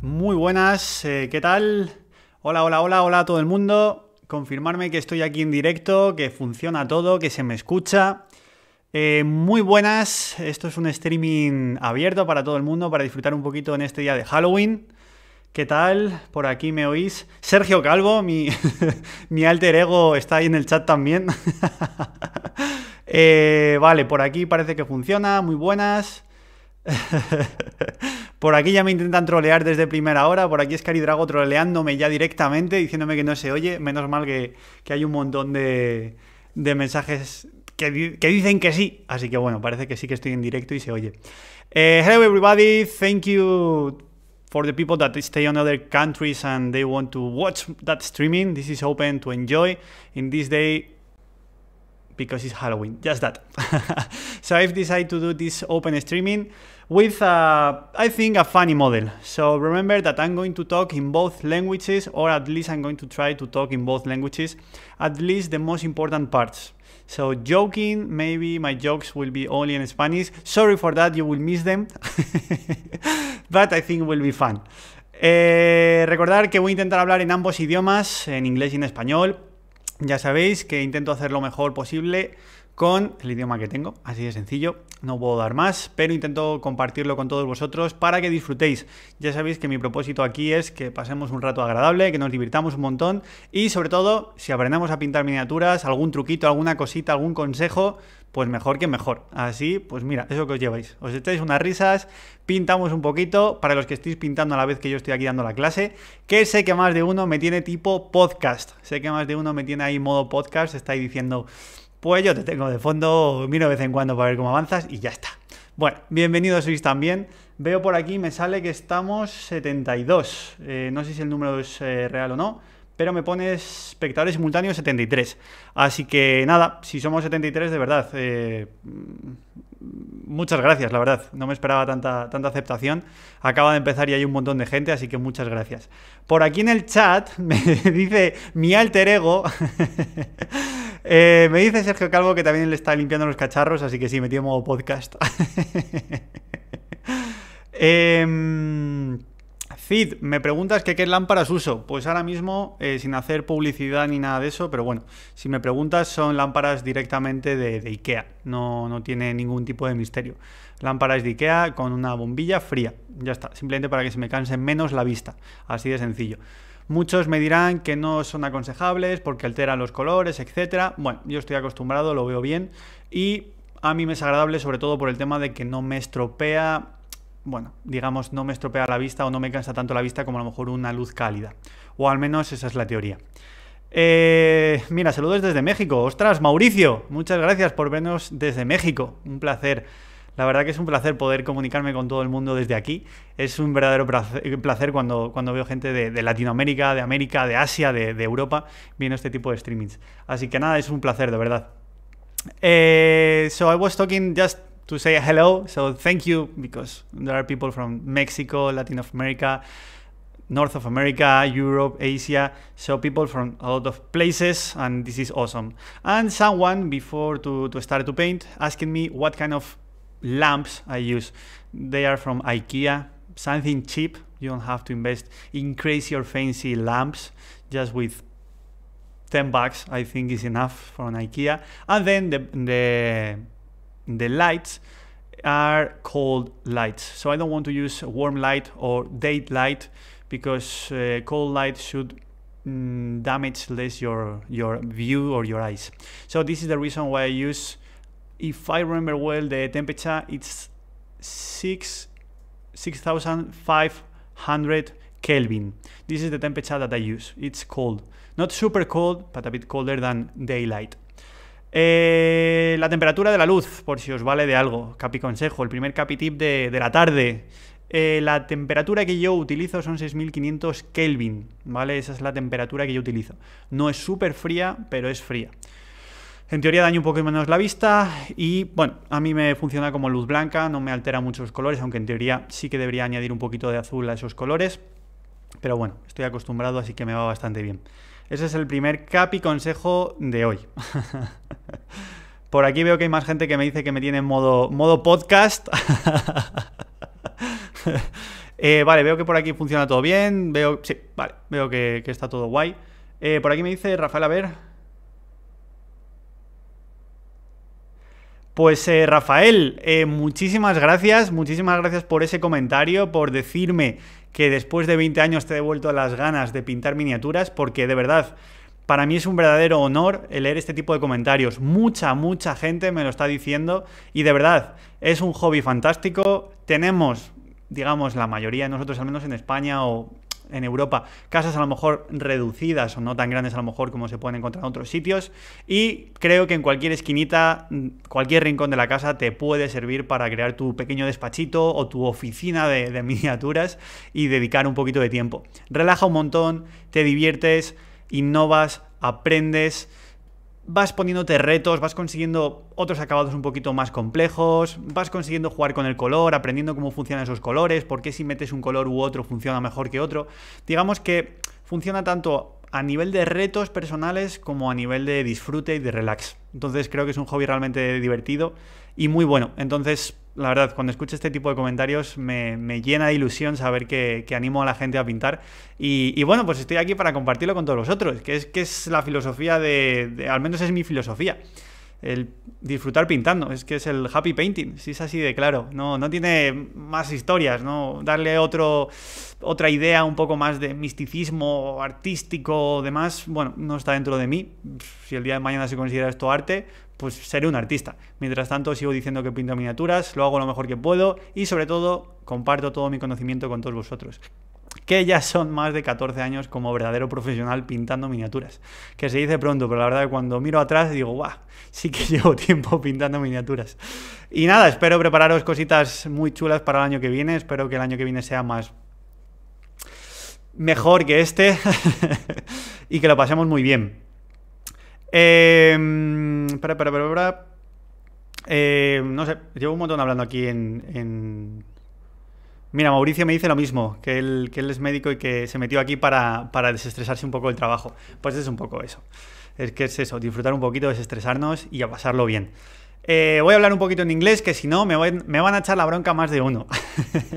Muy buenas, eh, ¿qué tal? Hola, hola, hola, hola a todo el mundo. Confirmarme que estoy aquí en directo, que funciona todo, que se me escucha. Eh, muy buenas, esto es un streaming abierto para todo el mundo, para disfrutar un poquito en este día de Halloween. ¿Qué tal? Por aquí me oís. Sergio Calvo, mi, alter ego, está ahí en el chat también. Eh, vale, por aquí parece que funciona, muy buenas. por aquí ya me intentan trolear desde primera hora. Por aquí es Caridrago troleándome ya directamente, diciéndome que no se oye. Menos mal que, que hay un montón de, de mensajes que, dicen que sí. Así que bueno, parece que sí que estoy en directo y se oye. Eh, hello everybody, thank you for the people that stay on other countries and they want to watch that streaming. This is open to enjoy in this day because it's Halloween, just that. so I've decided to do this open streaming with, uh, I think, a funny model. So remember that I'm going to talk in both languages, or at least I'm going to try to talk in both languages, at least the most important parts. So joking, maybe my jokes will be only in Spanish. Sorry for that, you will miss them. but I think it will be fun. Eh, recordar que voy a intentar hablar en ambos idiomas, en inglés y en español, Ya sabéis que intento hacer lo mejor posible con el idioma que tengo, así de sencillo no puedo dar más, pero intento compartirlo con todos vosotros para que disfrutéis. Ya sabéis que mi propósito aquí es que pasemos un rato agradable, que nos divirtamos un montón y sobre todo, si aprendemos a pintar miniaturas, algún truquito, alguna cosita, algún consejo, pues mejor que mejor. Así, pues mira, eso que os lleváis. Os echáis unas risas, pintamos un poquito, para los que estéis pintando a la vez que yo estoy aquí dando la clase, que sé que más de uno me tiene tipo podcast. Sé que más de uno me tiene ahí modo podcast, estáis diciendo... Pues yo te tengo de fondo, miro de vez en cuando para ver cómo avanzas y ya está. Bueno, bienvenidos sois también. Veo por aquí, me sale que estamos 72. Eh, no sé si el número es eh, real o no, pero me pones espectadores simultáneos 73. Así que nada, si somos 73 de verdad, eh, mm, muchas gracias, la verdad. No me esperaba tanta, tanta aceptación. Acaba de empezar y hay un montón de gente, así que muchas gracias. Por aquí en el chat me dice mi alter ego. Eh, me dice Sergio Calvo que también le está limpiando los cacharros, así que sí, tiene modo podcast. Em, Cid, me preguntas que qué lámparas uso. Pues ahora mismo, eh, sin hacer publicidad ni nada de eso, pero bueno, si me preguntas, son lámparas directamente de, IKEA. No, no tiene ningún tipo de misterio. Lámparas de IKEA con una bombilla fría. Ya está, simplemente para que se me canse menos la vista. Así de sencillo. Muchos me dirán que no son aconsejables porque alteran los colores, etc. Bueno, yo estoy acostumbrado, lo veo bien y a mí me es agradable sobre todo por el tema de que no me estropea bueno, digamos, no me estropea la vista o no me cansa tanto la vista como a lo mejor una luz cálida. O al menos esa es la teoría. Eh, mira, saludos desde México. Ostras, Mauricio, muchas gracias por vernos desde México. Un placer. La verdad que es un placer poder comunicarme con todo el mundo desde aquí. Es un verdadero eh, placer cuando, cuando veo gente de, Latinoamérica, de América, de Asia, de, Europa, viendo este tipo de streamings. Así que nada, es un placer, de verdad. Eh, so I was talking just to say hello, so thank you, because there are people from Mexico, Latin America, North of America, Europe, Asia, so people from a lot of places, and this is awesome. And someone, before to, to start to paint, asking me what kind of lamps I use, they are from IKEA, something cheap. You don't have to invest in crazy or fancy lamps. Just with 10 bucks, I think is enough for an IKEA. And then the the, the lights are cold lights. So I don't want to use warm light or date light because uh, cold light should mm, damage less your your view or your eyes. So this is the reason why I use if I remember well, the temperature it's 6 6500 Kelvin. This is the temperature that I use. It's cold. Not super cold, but a bit colder than daylight. Eh, la temperatura de la luz, por si os vale de algo. Capi consejo, el primer capi tip de, la tarde. Eh, la temperatura que yo utilizo son 6500 Kelvin, ¿vale? Esa es la temperatura que yo utilizo. No es súper fría, pero es fría. En teoría daño un poco menos la vista y bueno, a mí me funciona como luz blanca, no me altera muchos colores, aunque en teoría sí que debería añadir un poquito de azul a esos colores. Pero bueno, estoy acostumbrado así que me va bastante bien. Ese es el primer capi consejo de hoy. Por aquí veo que hay más gente que me dice que me tiene en modo, modo podcast. Eh, vale, veo que por aquí funciona todo bien. Veo, sí, vale, veo que, está todo guay. Eh, por aquí me dice Rafael, a ver, Pues eh, Rafael, eh, muchísimas gracias, muchísimas gracias por ese comentario, por decirme que después de 20 años te he devuelto las ganas de pintar miniaturas, porque de verdad, para mí es un verdadero honor leer este tipo de comentarios. Mucha, mucha gente me lo está diciendo y de verdad, es un hobby fantástico. Tenemos, digamos, la mayoría de nosotros, al menos en España o en Europa, casas a lo mejor reducidas o no tan grandes a lo mejor como se pueden encontrar en otros sitios. Y creo que en cualquier esquinita, mm, cualquier rincón de la casa te puede servir para crear tu pequeño despachito o tu oficina de, de miniaturas y dedicar un poquito de tiempo. Relaja un montón, te diviertes, innovas, aprendes vas poniéndote retos, vas consiguiendo otros acabados un poquito más complejos, vas consiguiendo jugar con el color, aprendiendo cómo funcionan esos colores, por qué si metes un color u otro funciona mejor que otro. Digamos que funciona tanto a nivel de retos personales como a nivel de disfrute y de relax. Entonces creo que es un hobby realmente divertido y muy bueno. Entonces, la verdad, cuando escucho este tipo de comentarios me, llena de ilusión saber que, animo a la gente a pintar. Y, bueno, pues estoy aquí para compartirlo con todos vosotros, que es, que es la filosofía de, de, al menos es mi filosofía el disfrutar pintando. Es que es el happy painting, si es así de claro. No, no tiene más historias, ¿no? Darle otro, otra idea un poco más de misticismo artístico o demás, bueno, no está dentro de mí. Si el día de mañana se considera esto arte, pues seré un artista. Mientras tanto, sigo diciendo que pinto miniaturas, lo hago lo mejor que puedo y sobre todo comparto todo mi conocimiento con todos vosotros que ya son más de 14 años como verdadero profesional pintando miniaturas. Que se dice pronto, pero la verdad que cuando miro atrás digo, guau, sí que llevo tiempo pintando miniaturas. Y nada, espero prepararos cositas muy chulas para el año que viene. Espero que el año que viene sea más mejor que este y que lo pasemos muy bien. Eh, para, para, em, no sé, llevo un montón hablando aquí en Mira, Mauricio me dice lo mismo, que él, que él es médico y que se metió aquí para, desestresarse un poco del trabajo. Pues es un poco eso. Es que es eso, disfrutar un poquito, desestresarnos y a pasarlo bien. Eh, voy a hablar un poquito en inglés, que si no me, me van a echar la bronca más de uno.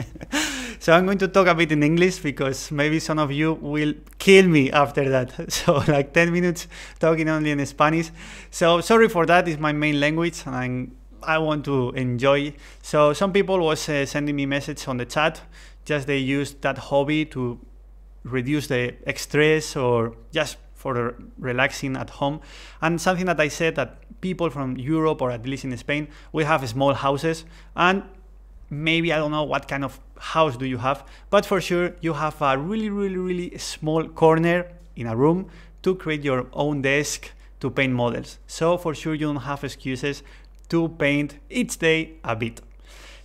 so I'm going to talk a bit in English because maybe some of you will kill me after that. So like 10 minutes talking only in Spanish. So sorry for that, it's my main language and I'm I want to enjoy. So some people was uh, sending me message on the chat, just they used that hobby to reduce the stress or just for relaxing at home. And something that I said that people from Europe or at least in Spain, we have small houses and maybe I don't know what kind of house do you have, but for sure you have a really, really, really small corner in a room to create your own desk to paint models. So for sure you don't have excuses to paint each day a bit.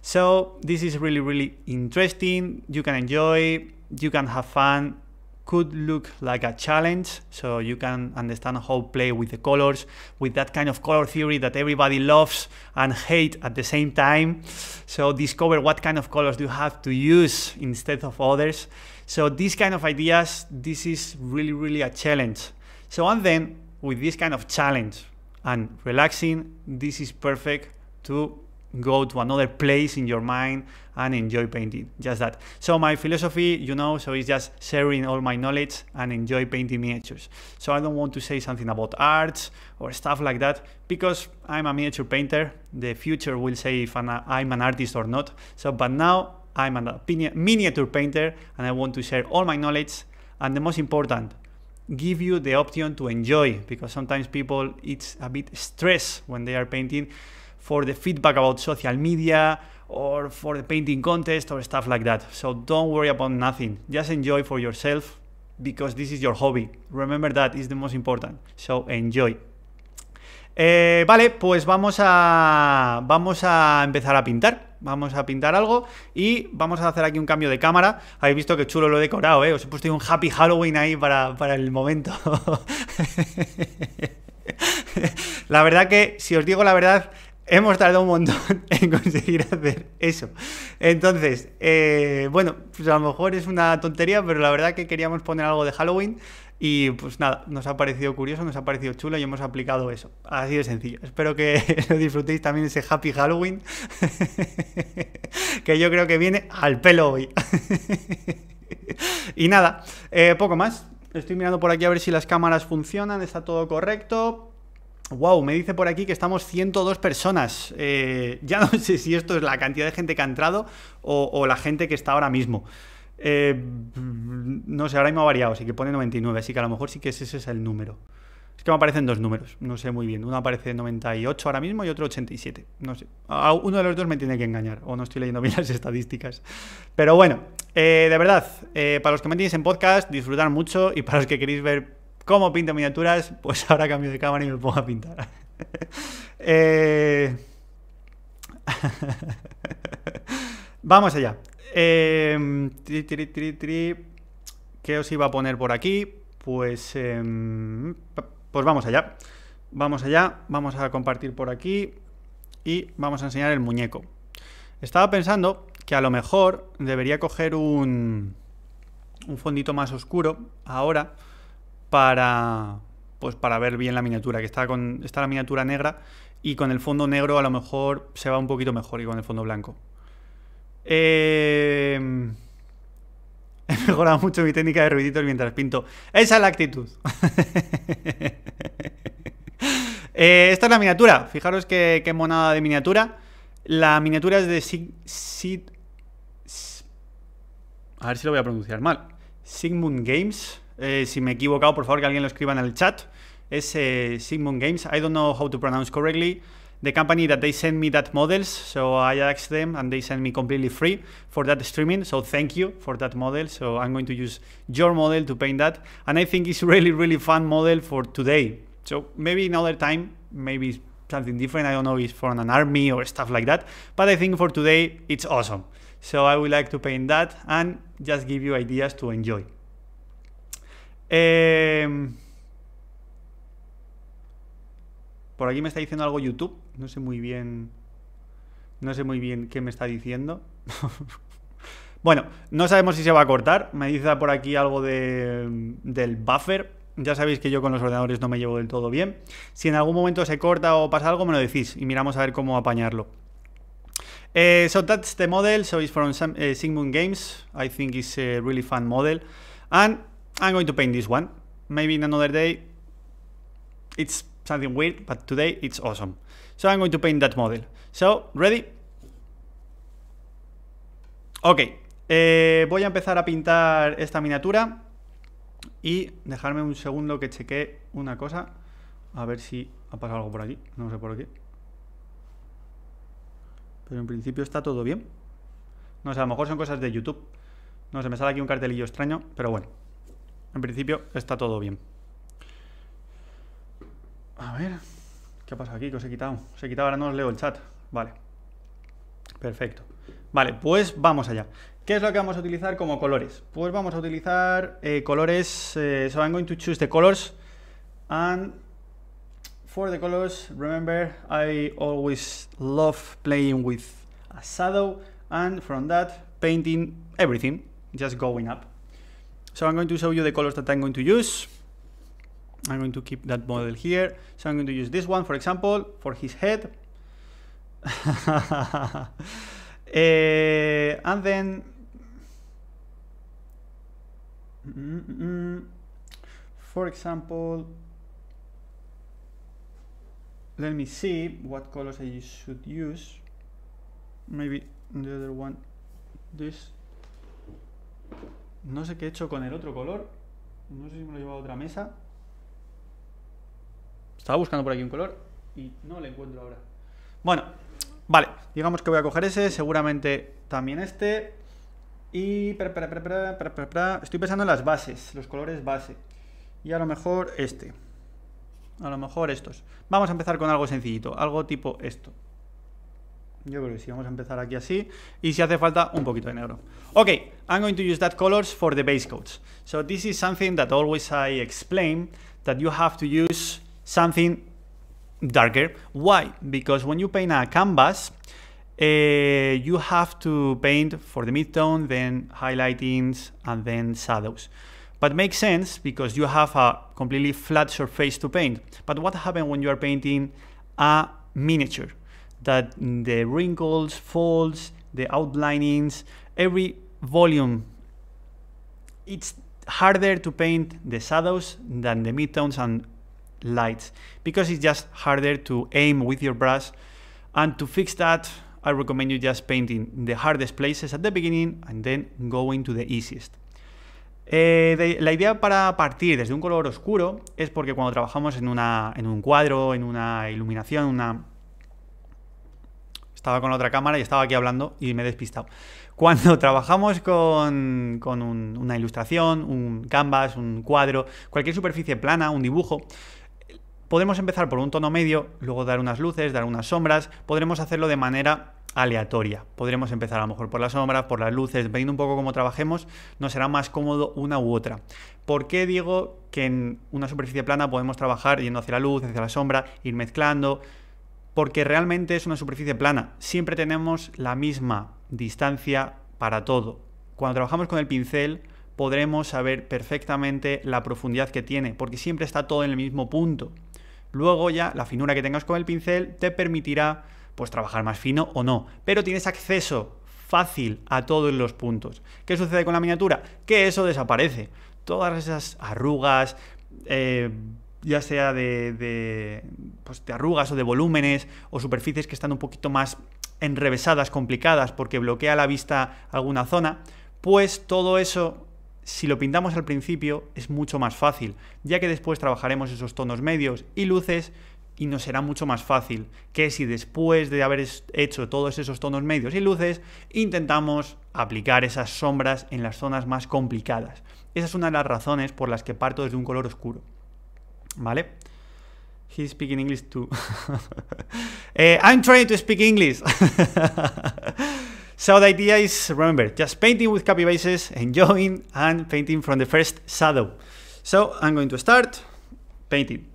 So this is really, really interesting. You can enjoy, you can have fun, could look like a challenge. So you can understand how play with the colors, with that kind of color theory that everybody loves and hate at the same time. So discover what kind of colors you have to use instead of others. So these kind of ideas, this is really, really a challenge. So and then with this kind of challenge, and relaxing, this is perfect to go to another place in your mind and enjoy painting just that so my philosophy you know so is just sharing all my knowledge and enjoy painting miniatures so i don't want to say something about arts or stuff like that because i'm a miniature painter the future will say if i'm an artist or not so but now i'm a miniature painter and i want to share all my knowledge and the most important give you the option to enjoy because sometimes people it's a bit stress when they are painting for the feedback about social media or for the painting contest or stuff like that. So don't worry about nothing. Just enjoy for yourself because this is your hobby. Remember that is the most important. So enjoy. Eh, vale, pues vamos a, vamos a empezar a pintar. Vamos a pintar algo y vamos a hacer aquí un cambio de cámara. Habéis visto que chulo lo he decorado, ¿eh? Os he puesto un Happy Halloween ahí para, el momento. la verdad que, si os digo la verdad, hemos tardado un montón en conseguir hacer eso. Entonces, eh, bueno, pues a lo mejor es una tontería, pero la verdad que queríamos poner algo de Halloween. Y pues nada, nos ha parecido curioso, nos ha parecido chulo y hemos aplicado eso. Así de sencillo. Espero que lo disfrutéis también ese Happy Halloween, que yo creo que viene al pelo hoy. y nada, eh, poco más. Estoy mirando por aquí a ver si las cámaras funcionan, está todo correcto. Wow, me dice por aquí que estamos 102 personas. Eh, ya no sé si esto es la cantidad de gente que ha entrado o la gente que está ahora mismo. Eh, no sé, ahora mismo ha variado, así que pone 99, así que a lo mejor sí que ese, es el número. Es que me aparecen dos números, no sé muy bien. Uno aparece 98 ahora mismo y otro 87. No sé. uno de los dos me tiene que engañar, o no estoy leyendo bien las estadísticas. Pero bueno, eh, de verdad, eh, para los que me tenéis en podcast, disfrutar mucho y para los que queréis ver cómo pinto miniaturas, pues ahora cambio de cámara y me pongo a pintar. Vamos allá. Eh, ¿Qué os iba a poner por aquí? Pues, em, pues vamos allá. Vamos allá, vamos a compartir por aquí y vamos a enseñar el muñeco. Estaba pensando que a lo mejor debería coger un, un fondito más oscuro ahora para, pues para ver bien la miniatura, que está, con, está la miniatura negra y con el fondo negro a lo mejor se va un poquito mejor y con el fondo blanco. Eh, he mejorado mucho mi técnica de ruiditos mientras pinto. Esa es la actitud. Eh, esta es la miniatura. Fijaros qué, monada de miniatura. La miniatura es de Sig... A ver si lo voy a pronunciar mal. Sigmund Games. Eh, si me he equivocado, por favor que alguien lo escriba en el chat. Es Sigmund Games. I don't know how to pronounce correctly. the company that they send me that models. So I asked them and they send me completely free for that streaming. So thank you for that model. So I'm going to use your model to paint that. And I think it's really, really fun model for today. So maybe another time, maybe something different. I don't know if for an army or stuff like that. But I think for today, it's awesome. So I would like to paint that and just give you ideas to enjoy. Um, Por aquí me está diciendo algo YouTube. No sé muy bien. No sé muy bien qué me está diciendo. bueno, no sabemos si se va a cortar. Me dice por aquí algo de, del buffer. Ya sabéis que yo con los ordenadores no me llevo del todo bien. Si en algún momento se corta o pasa algo, me lo decís y miramos a ver cómo apañarlo. Eh, so that's the model. So it's from eh, Sigmund Games. I think it's a really fun model. And I'm going to paint this one. Maybe in another day. It's something weird, but today it's awesome. So I'm going to paint that model. So, ready? Ok, eh, voy a empezar a pintar esta miniatura y dejarme un segundo que cheque una cosa. A ver si ha pasado algo por aquí, no sé por qué. Pero en principio está todo bien. No sé, a lo mejor son cosas de YouTube. No sé, me sale aquí un cartelillo extraño, pero bueno. En principio está todo bien. A ver, ¿qué pasa aquí? ¿Qué os he quitado. Os he quitado, ahora no os leo el chat. Vale. Perfecto. Vale, pues vamos allá. ¿Qué es lo que vamos a utilizar como colores? Pues vamos a utilizar eh, colores... Eh, so I'm going to choose the colors and for the colors, remember, I always love playing with a shadow and from that, painting everything, just going up. So I'm going to show you the colors that I'm going to use. I'm going to keep that model here. So I'm going to use this one, for example, for his head. uh, and then Mm -mm. For example, let me see what colors I should use. Maybe the other one, this. No sé qué he hecho con el otro color. No sé si me lo he llevado a otra mesa. Estaba buscando por aquí un color y no lo encuentro ahora. Bueno, vale. Digamos que voy a coger ese, seguramente también este. Y... Estoy pensando en las bases, los colores base. Y a lo mejor este. A lo mejor estos. Vamos a empezar con algo sencillito, algo tipo esto. Yo creo que sí, vamos a empezar aquí así. Y si hace falta, un poquito de negro. Ok, I'm going to use that colors for the base coats. So this is something that always I explain, that you have to use something darker. Why? Because when you paint a canvas, uh, you have to paint for the midtone, then highlightings, and then shadows. But makes sense because you have a completely flat surface to paint. But what happens when you are painting a miniature? That the wrinkles, folds, the outlinings, every volume, it's harder to paint the shadows than the midtones and lights because it's just harder to aim with your brush. And to fix that, I recommend you just painting the hardest places at the beginning and then going to the easiest. Eh, la idea para partir desde un color oscuro es porque cuando trabajamos en, una, en un cuadro, en una iluminación, una... Estaba con la otra cámara y estaba aquí hablando y me he despistado. Cuando trabajamos con, con una ilustración, un canvas, un cuadro, cualquier superficie plana, un dibujo, Podemos empezar por un tono medio, luego dar unas luces, dar unas sombras, podremos hacerlo de manera aleatoria. Podremos empezar a lo mejor por las sombras, por las luces, viendo un poco cómo trabajemos, nos será más cómodo una u otra. ¿Por qué digo que en una superficie plana podemos trabajar yendo hacia la luz, hacia la sombra, ir mezclando? Porque realmente es una superficie plana. Siempre tenemos la misma distancia para todo. Cuando trabajamos con el pincel, podremos saber perfectamente la profundidad que tiene, porque siempre está todo en el mismo punto. Luego ya la finura que tengas con el pincel te permitirá pues trabajar más fino o no, pero tienes acceso fácil a todos los puntos. ¿Qué sucede con la miniatura? Que eso desaparece. Todas esas arrugas, eh, ya sea de, de, pues de arrugas o de volúmenes o superficies que están un poquito más enrevesadas, complicadas, porque bloquea la vista alguna zona, pues todo eso si lo pintamos al principio es mucho más fácil, ya que después trabajaremos esos tonos medios y luces y nos será mucho más fácil que si después de haber hecho todos esos tonos medios y luces intentamos aplicar esas sombras en las zonas más complicadas. Esa es una de las razones por las que parto desde un color oscuro. ¿Vale? He's speaking English too. Eh, I'm trying to speak English. So the idea is, remember, just painting with copy bases, enjoying and painting from the first shadow. So I'm going to start painting.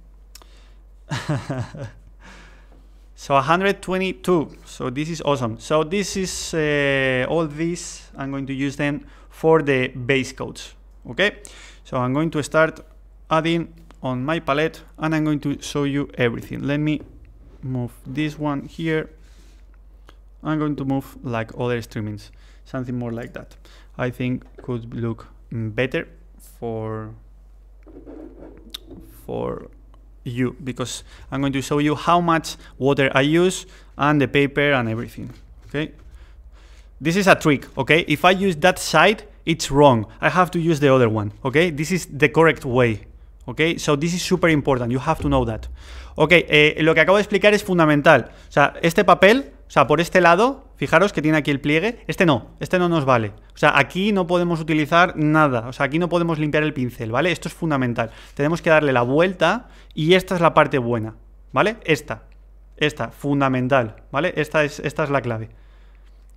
so 122, so this is awesome. So this is uh, all these, I'm going to use them for the base coats, okay? So I'm going to start adding on my palette and I'm going to show you everything. Let me move this one here I'm going to move like other streamings, something more like that. I think could look better for for you because I'm going to show you how much water I use and the paper and everything, okay? This is a trick, okay? If I use that side, it's wrong. I have to use the other one, okay? This is the correct way, okay? So this is súper important, you have to know that. Ok, eh, lo que acabo de explicar es fundamental. O sea, este papel O sea, por este lado, fijaros que tiene aquí el pliegue. Este no, este no nos vale. O sea, aquí no podemos utilizar nada. O sea, aquí no podemos limpiar el pincel, ¿vale? Esto es fundamental. Tenemos que darle la vuelta y esta es la parte buena, ¿vale? Esta, esta, fundamental, ¿vale? Esta es, esta es la clave.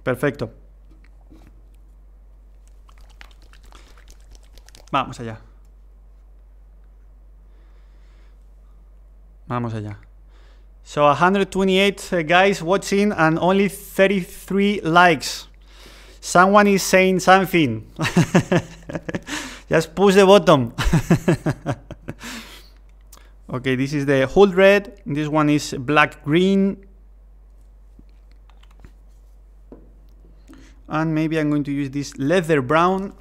Perfecto. Vamos allá. Vamos allá. So 128 uh, guys watching and only 33 likes. Someone is saying something. Just push the button. okay, this is the whole red. This one is black green. And maybe I'm going to use this leather brown.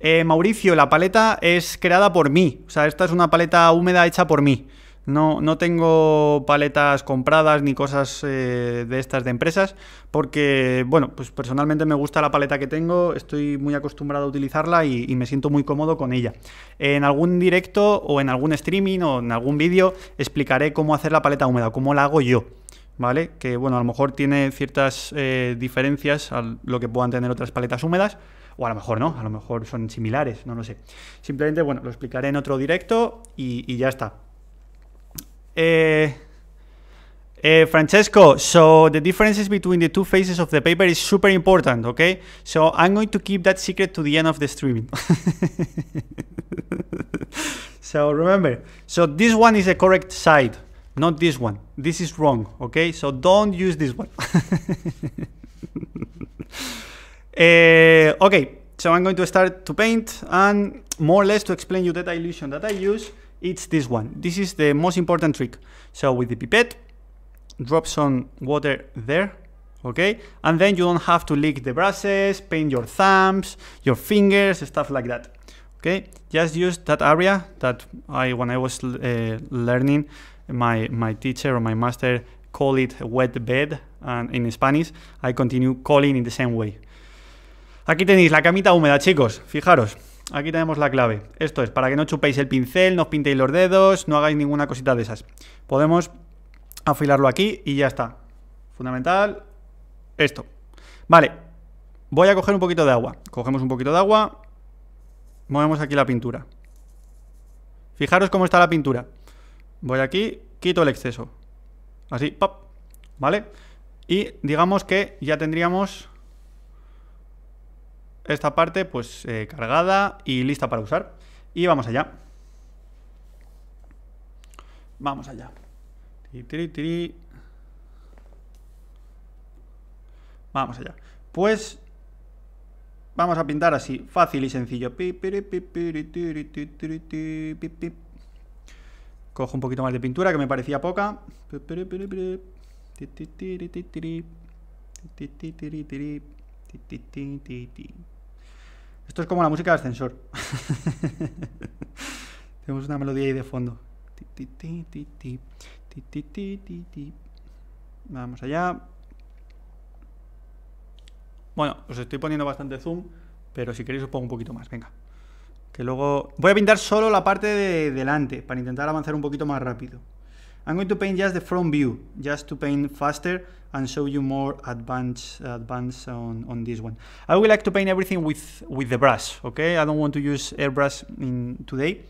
Eh, Mauricio, la paleta es creada por mí. O sea, esta es una paleta húmeda hecha por mí. No, no tengo paletas compradas ni cosas eh, de estas de empresas, porque, bueno, pues personalmente me gusta la paleta que tengo, estoy muy acostumbrado a utilizarla y, me siento muy cómodo con ella. En algún directo o en algún streaming o en algún vídeo explicaré cómo hacer la paleta húmeda, cómo la hago yo. ¿Vale? Que bueno, a lo mejor tiene ciertas eh, diferencias a lo que puedan tener otras paletas húmedas, o a lo mejor no, a lo mejor son similares, no lo sé. Simplemente, bueno, lo explicaré en otro directo y ya está. Uh, Francesco, so the differences between the two phases of the paper is super important, okay? So I'm going to keep that secret to the end of the streaming. so remember, so this one is the correct side, not this one. This is wrong, okay? So don't use this one. uh, okay, so I'm going to start to paint and more or less to explain you that illusion that I use it's this one. This is the most important trick. So with the pipette, drop some water there, okay? And then you don't have to lick the brushes, paint your thumbs, your fingers, stuff like that, okay? Just use that area that I, when I was uh, learning, my, my teacher or my master call it wet bed, and in Spanish I continue calling in the same way. Aquí tenéis la camita húmeda, chicos, fijaros. Aquí tenemos la clave. Esto es, para que no chupéis el pincel, no os pintéis los dedos, no hagáis ninguna cosita de esas. Podemos afilarlo aquí y ya está. Fundamental, esto. Vale, voy a coger un poquito de agua. Cogemos un poquito de agua, movemos aquí la pintura. Fijaros cómo está la pintura. Voy aquí, quito el exceso. Así, pop, ¿vale? Y digamos que ya tendríamos esta parte pues eh, cargada y lista para usar. Y vamos allá. Vamos allá. Vamos allá. Pues vamos a pintar así, fácil y sencillo. Cojo un poquito más de pintura que me parecía poca. Esto es como la música de ascensor. Tenemos una melodía ahí de fondo. Vamos allá. Bueno, os estoy poniendo bastante zoom, pero si queréis os pongo un poquito más, venga. Que luego... Voy a pintar solo la parte de delante, para intentar avanzar un poquito más rápido. I'm going to paint just the front view, just to paint faster and show you more advanced advanced on, on this one. I would like to paint everything with, with the brush, okay? I don't want to use airbrush in today.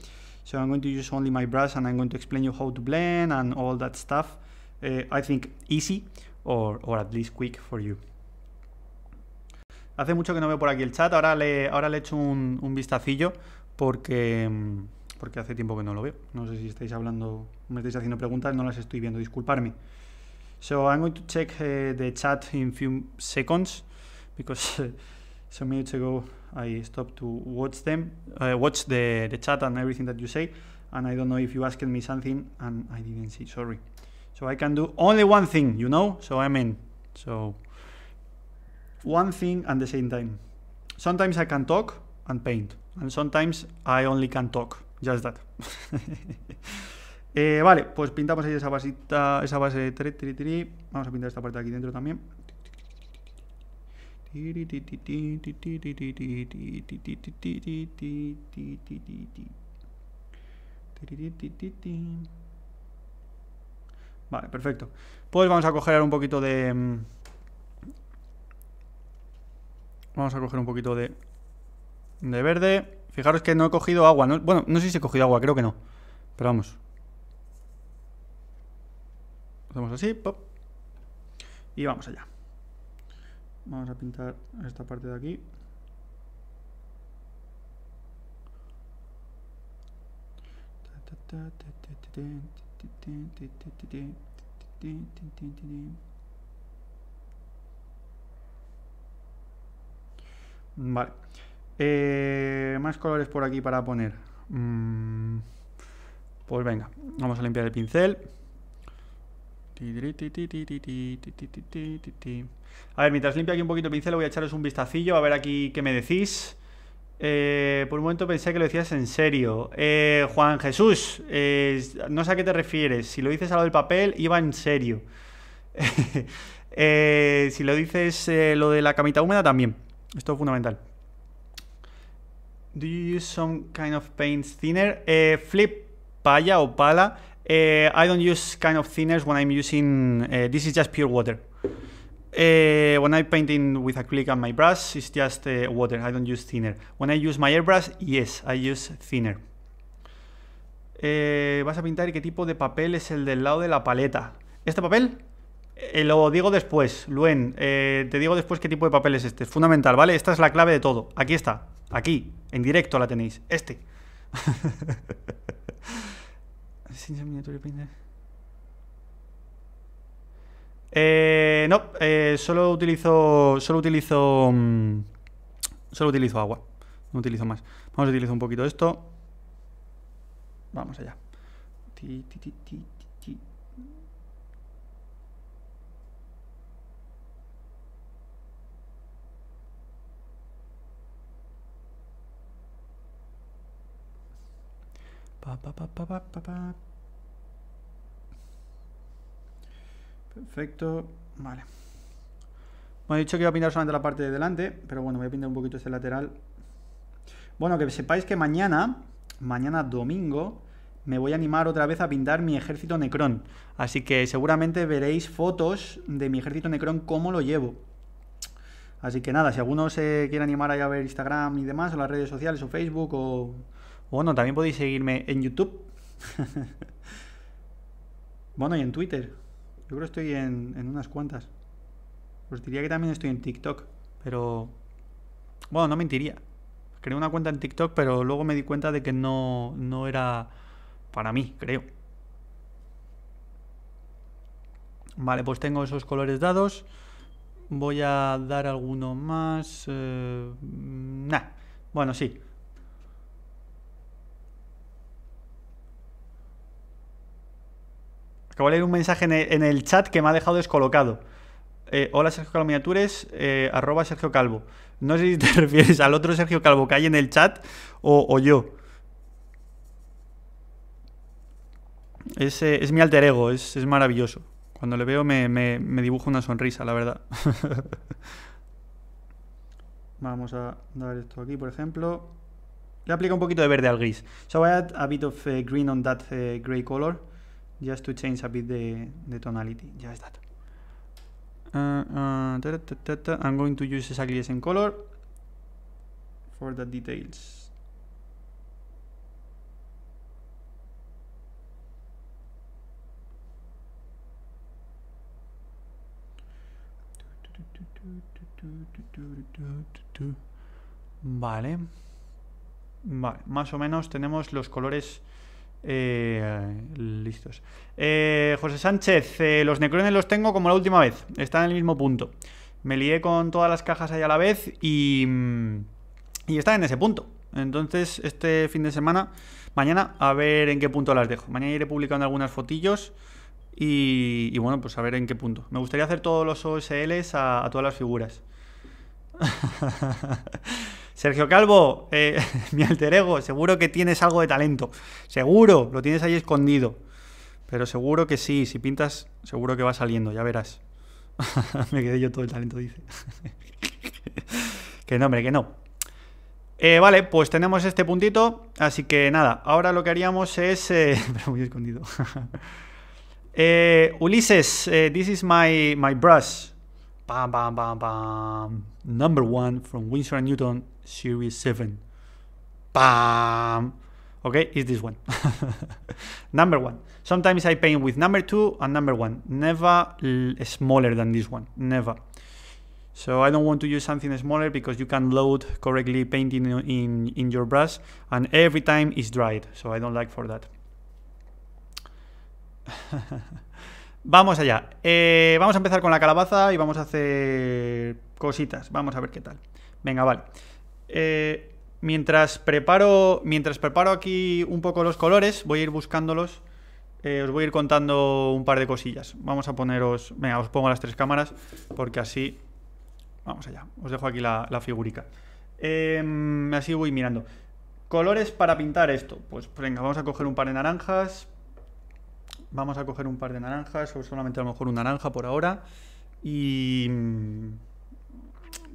So I'm going to use only my brush and I'm going to explain you how to blend and all that stuff. Uh, I think easy or, or at least quick for you. Hace mucho que no veo por aquí el chat, ahora le, ahora le echo un, un vistacillo porque, porque hace tiempo que no lo veo. No sé si estáis hablando, me estáis haciendo preguntas, no las estoy viendo, disculparme. So I'm going to check uh, the chat in few seconds because some minutes ago I stopped to watch them, uh, watch the, the chat and everything that you say. And I don't know if you asked me something and I didn't see, sorry. So I can do only one thing, you know? So i mean, So one thing at the same time. Sometimes I can talk and paint, and sometimes I only can talk, just that. vale, pues pintamos ahí esa basita, esa base de tri, Vamos a pintar esta parte de aquí dentro también. Vale, perfecto. Pues vamos a coger un poquito de... Vamos a coger un poquito de... De verde. Fijaros que no he cogido agua. bueno, no sé si he cogido agua, creo que no. Pero vamos, Hacemos así, pop. Y vamos allá. Vamos a pintar esta parte de aquí. Vale. Eh, más colores por aquí para poner. Mm. pues venga, vamos a limpiar el pincel. A ver, mientras limpio aquí un poquito el pincel, voy a echaros un vistacillo, a ver aquí qué me decís. por un momento pensé que lo decías en serio. Juan Jesús, no sé a qué te refieres. Si lo dices a lo del papel, iba en serio. si lo dices lo de la camita húmeda, también. Esto es fundamental. ¿Do you use some kind of paint thinner? flip, palla o pala eh, I don't use kind of thinners when I'm using, eh, this is just pure water. Eh, when I'm painting with acrylic on my brush, it's just water, I don't use thinner. When I use my airbrush, yes, I use thinner. vas a pintar y qué tipo de papel es el del lado de la paleta. ¿Este papel? lo digo después, Luen, te digo después qué tipo de papel es este. Es fundamental, ¿vale? Esta es la clave de todo. Aquí está, aquí, en directo la tenéis. Este. Eh, no, eh, solo utilizo. Solo utilizo. Mm, solo utilizo agua. No utilizo más. Vamos a utilizar un poquito esto. Vamos allá. Ti, ti, ti, Perfecto, vale. Bueno, he dicho que iba a pintar solamente la parte de delante, pero bueno, voy a pintar un poquito este lateral. Bueno, que sepáis que mañana, mañana domingo, me voy a animar otra vez a pintar mi ejército Necron. Así que seguramente veréis fotos de mi ejército necrón cómo lo llevo. Así que nada, si alguno se quiere animar ir a ver Instagram y demás, o las redes sociales, o Facebook, o bueno, también podéis seguirme en YouTube. bueno, y en Twitter. Yo creo que estoy en, unas cuantas. Os diría que también estoy en TikTok, pero... Bueno, no mentiría. Creé una cuenta en TikTok, pero luego me di cuenta de que no, no era para mí, creo. Vale, pues tengo esos colores dados. Voy a dar alguno más. Eh, nah. Bueno, sí. Acabo de leer un mensaje en el, chat que me ha dejado descolocado. Eh, hola Sergio Miniatures, eh, arroba Sergio Calvo. No sé si te refieres al otro Sergio Calvo que hay en el chat o, yo. Es, es, mi alter ego, es, maravilloso. Cuando le veo me, me, dibujo una sonrisa, la verdad. Vamos a dar esto aquí, por ejemplo. Le aplico un poquito de verde al gris. So I add a bit of eh, green on that gray color just to change a bit the, the tonality, just uh, uh, that. I'm going to use exactly the same color for the details. Vale. Vale, más o menos tenemos los colores eh, listos. Eh, José Sánchez, eh, los necrones los tengo como la última vez. Están en el mismo punto. Me lié con todas las cajas ahí a la vez y, mm, y están en ese punto. Entonces, este fin de semana, mañana, a ver en qué punto las dejo. Mañana iré publicando algunas fotillos y, y bueno, pues a ver en qué punto. Me gustaría hacer todos los OSLs a, a todas las figuras. Sergio Calvo, eh, mi alter ego, seguro que tienes algo de talento. Seguro, lo tienes ahí escondido. Pero seguro que sí, si pintas, seguro que va saliendo, ya verás. Me quedé yo todo el talento, dice. que no, hombre, que no. Eh, vale, pues tenemos este puntito. Así que nada, ahora lo que haríamos es. Eh, muy escondido. Eh, Ulises, this is my, my brush. Number one from Winsor Newton Series 7. Pam Okay, is this one. number one. Sometimes I paint with number two and number one. Never smaller than this one. Never. So I don't want to use something smaller because you can load correctly painting in, your brush and every time it's dried. So I don't like for that. vamos allá. Eh, vamos a empezar con la calabaza y vamos a hacer cositas. Vamos a ver qué tal. Venga, vale. Eh, mientras, preparo, mientras preparo aquí un poco los colores, voy a ir buscándolos. Eh, os voy a ir contando un par de cosillas. Vamos a poneros... Venga, os pongo las tres cámaras porque así... Vamos allá. Os dejo aquí la, la figurica. Em, así voy mirando. Colores para pintar esto. Pues, pues venga, vamos a coger un par de naranjas. Vamos a coger un par de naranjas o solamente a lo mejor un naranja por ahora. Y...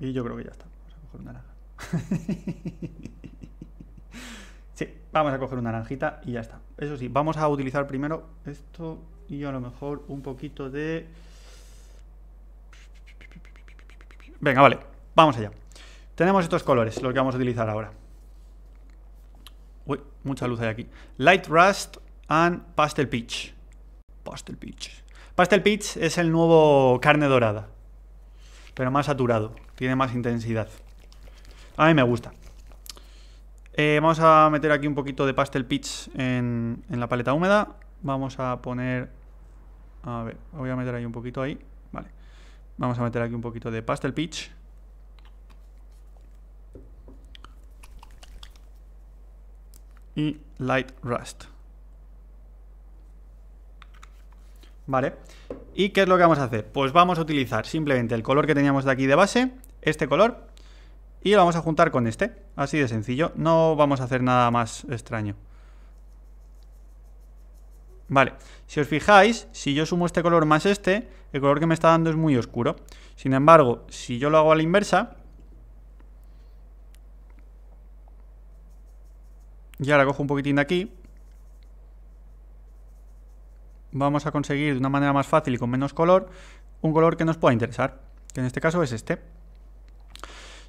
Y yo creo que ya está. Vamos a coger un naranja. sí, vamos a coger una naranjita y ya está. Eso sí, vamos a utilizar primero esto y a lo mejor un poquito de... Venga, vale, vamos allá. Tenemos estos colores, los que vamos a utilizar ahora. Uy, mucha luz hay aquí. Light Rust and Pastel Peach. Pastel Peach. Pastel Peach es el nuevo carne dorada, pero más saturado, tiene más intensidad. A mí me gusta. Eh, vamos a meter aquí un poquito de pastel pitch en, la paleta húmeda. Vamos a poner... A ver, voy a meter ahí un poquito ahí. Vale. Vamos a meter aquí un poquito de pastel pitch. Y light rust. Vale. ¿Y qué es lo que vamos a hacer? Pues vamos a utilizar simplemente el color que teníamos de aquí de base, este color, y lo vamos a juntar con este, así de sencillo, no vamos a hacer nada más extraño. Vale, si os fijáis, si yo sumo este color más este, el color que me está dando es muy oscuro. Sin embargo, si yo lo hago a la inversa, y ahora cojo un poquitín de aquí, vamos a conseguir de una manera más fácil y con menos color, un color que nos pueda interesar, que en este caso es este.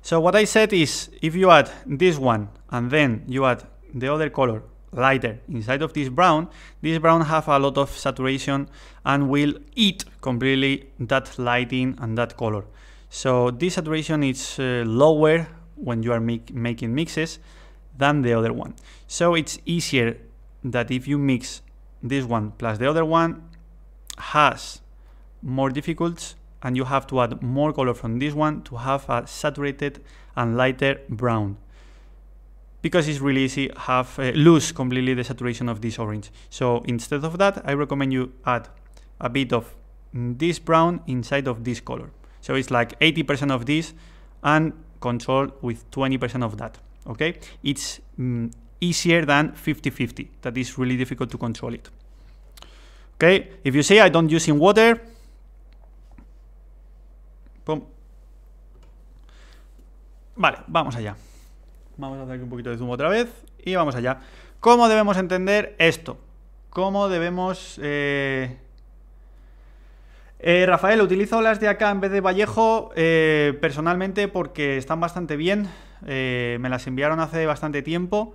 So what I said is if you add this one and then you add the other color lighter inside of this brown, this brown have a lot of saturation and will eat completely that lighting and that color. So this saturation is uh, lower when you are making mixes than the other one. So it's easier that if you mix this one plus the other one has more difficult and you have to add more color from this one to have a saturated and lighter brown because it's really easy have uh, lose completely the saturation of this orange so instead of that I recommend you add a bit of this brown inside of this color so it's like 80% of this and control with 20% of that okay it's mm, easier than 50-50 that is really difficult to control it okay if you say I don't use in water Vale, vamos allá. Vamos a hacer un poquito de zoom otra vez y vamos allá. ¿Cómo debemos entender esto? ¿Cómo debemos... Eh, eh, Rafael, utilizo las de acá en vez de Vallejo eh, personalmente porque están bastante bien. me las enviaron hace bastante tiempo.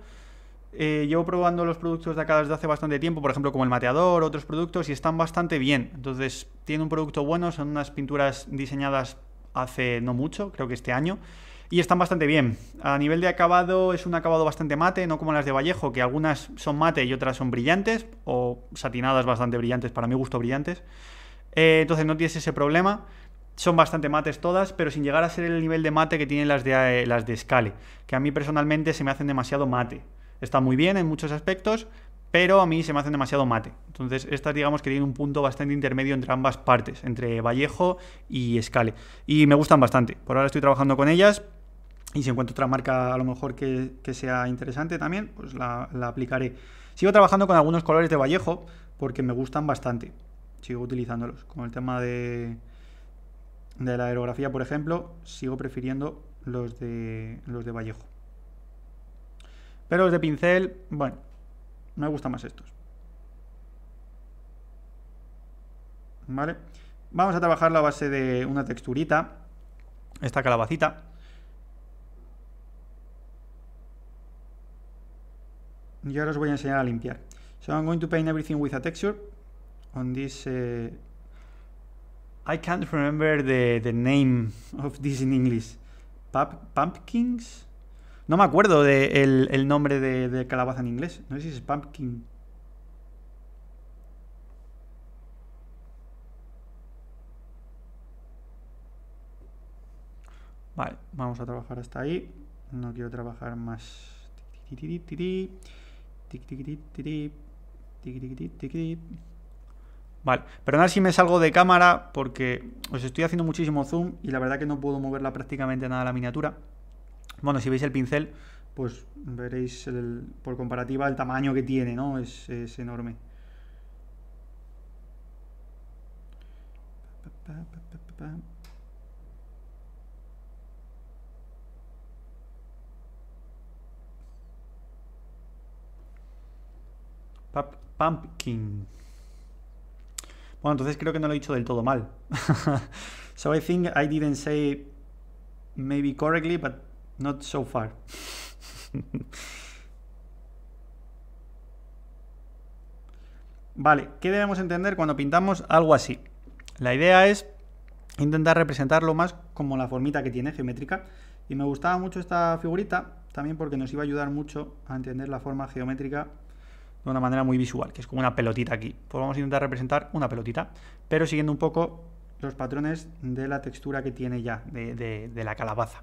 Eh, llevo probando los productos de acá desde hace bastante tiempo, por ejemplo como el mateador, otros productos, y están bastante bien. Entonces, tiene un producto bueno, son unas pinturas diseñadas hace no mucho, creo que este año, y están bastante bien. A nivel de acabado, es un acabado bastante mate, no como las de Vallejo, que algunas son mate y otras son brillantes, o satinadas bastante brillantes, para mi gusto brillantes. Eh, entonces, no tienes ese problema. Son bastante mates todas, pero sin llegar a ser el nivel de mate que tienen las de, eh, las de Scale, que a mí personalmente se me hacen demasiado mate está muy bien en muchos aspectos, pero a mí se me hacen demasiado mate. Entonces, estas digamos que tienen un punto bastante intermedio entre ambas partes, entre Vallejo y Scale. Y me gustan bastante. Por ahora estoy trabajando con ellas, y si encuentro otra marca a lo mejor que, sea interesante también, pues la, aplicaré. Sigo trabajando con algunos colores de Vallejo porque me gustan bastante. Sigo utilizándolos. Con el tema de, de la aerografía, por ejemplo, sigo prefiriendo los de, los de Vallejo. Pero los de pincel, bueno, me gustan más estos. ¿Vale? Vamos a trabajar la base de una texturita, esta calabacita. Y ahora os voy a enseñar a limpiar. So I'm going to paint everything with a texture on this... Eh, I can't remember the, name of this in English. pumpkins? No me acuerdo de el, nombre de, calabaza en inglés. No sé si es pumpkin. Vale, vamos a trabajar hasta ahí. No quiero trabajar más. Vale, perdonad si me salgo de cámara porque os estoy haciendo muchísimo zoom y la verdad que no puedo moverla prácticamente nada la miniatura. Bueno, si veis el pincel, pues veréis por comparativa el tamaño que tiene, ¿no? Es, es enorme. Pumpkin. Bueno, entonces creo que no lo he dicho del todo mal. so I think I didn't say maybe correctly, but Not so far. Vale, ¿qué debemos entender cuando pintamos algo así? La idea es intentar representarlo más como la formita que tiene, geométrica. Y me gustaba mucho esta figurita, también porque nos iba a ayudar mucho a entender la forma geométrica de una manera muy visual, que es como una pelotita aquí. Pues vamos a intentar representar una pelotita, pero siguiendo un poco los patrones de la textura que tiene ya, de, de la calabaza.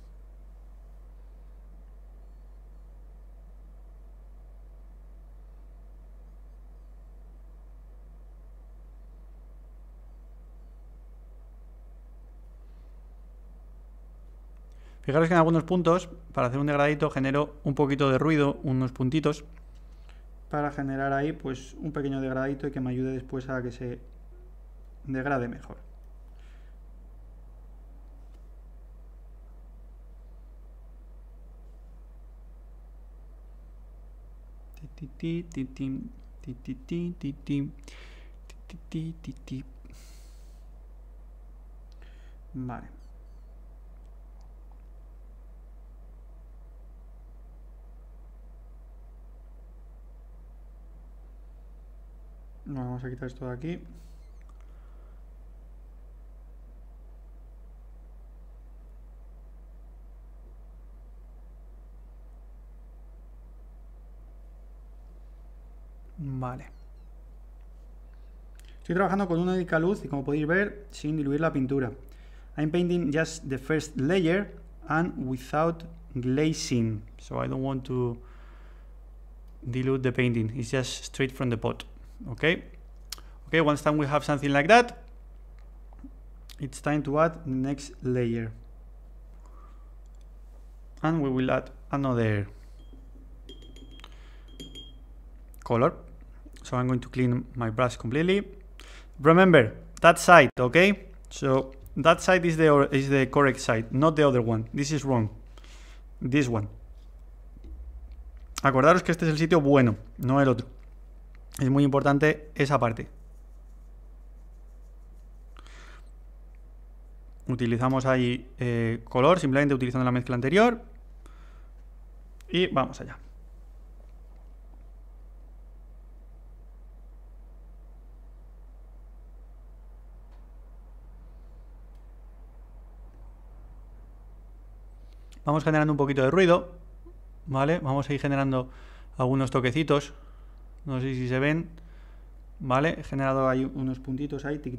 Fijaros que en algunos puntos, para hacer un degradito, genero un poquito de ruido, unos puntitos, para generar ahí pues un pequeño degradito y que me ayude después a que se degrade mejor. Vale. vamos a quitar esto de aquí. Vale. Estoy trabajando con una única luz y como podéis ver, sin diluir la pintura. I'm painting just the first layer and without glazing. So I don't want to dilute the painting. It's just straight from the pot. okay okay once time we have something like that it's time to add the next layer and we will add another color so I'm going to clean my brush completely remember that side okay so that side is the is the correct side not the other one this is wrong this one acordaros que este es el sitio bueno no el otro Es muy importante esa parte. Utilizamos ahí eh, color, simplemente utilizando la mezcla anterior. Y vamos allá. Vamos generando un poquito de ruido, ¿vale? Vamos a ir generando algunos toquecitos no sé si se ven, ¿vale? He generado ahí unos puntitos ahí, tic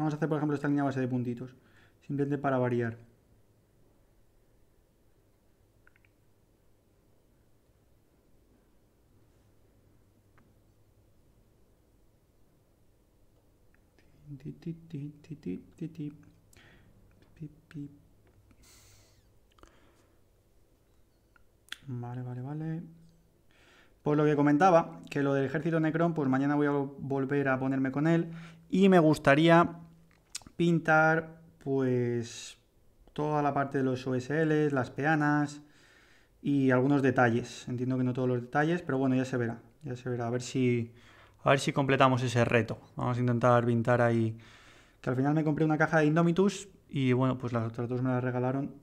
Vamos a hacer, por ejemplo, esta línea base de puntitos, simplemente para variar. Vale, vale, vale. Pues lo que comentaba, que lo del ejército Necron, pues mañana voy a volver a ponerme con él. Y me gustaría pintar pues toda la parte de los OSL, las peanas y algunos detalles. Entiendo que no todos los detalles, pero bueno, ya se verá. Ya se verá. A ver si, a ver si completamos ese reto. Vamos a intentar pintar ahí. Que al final me compré una caja de Indomitus y bueno, pues las otras dos me las regalaron.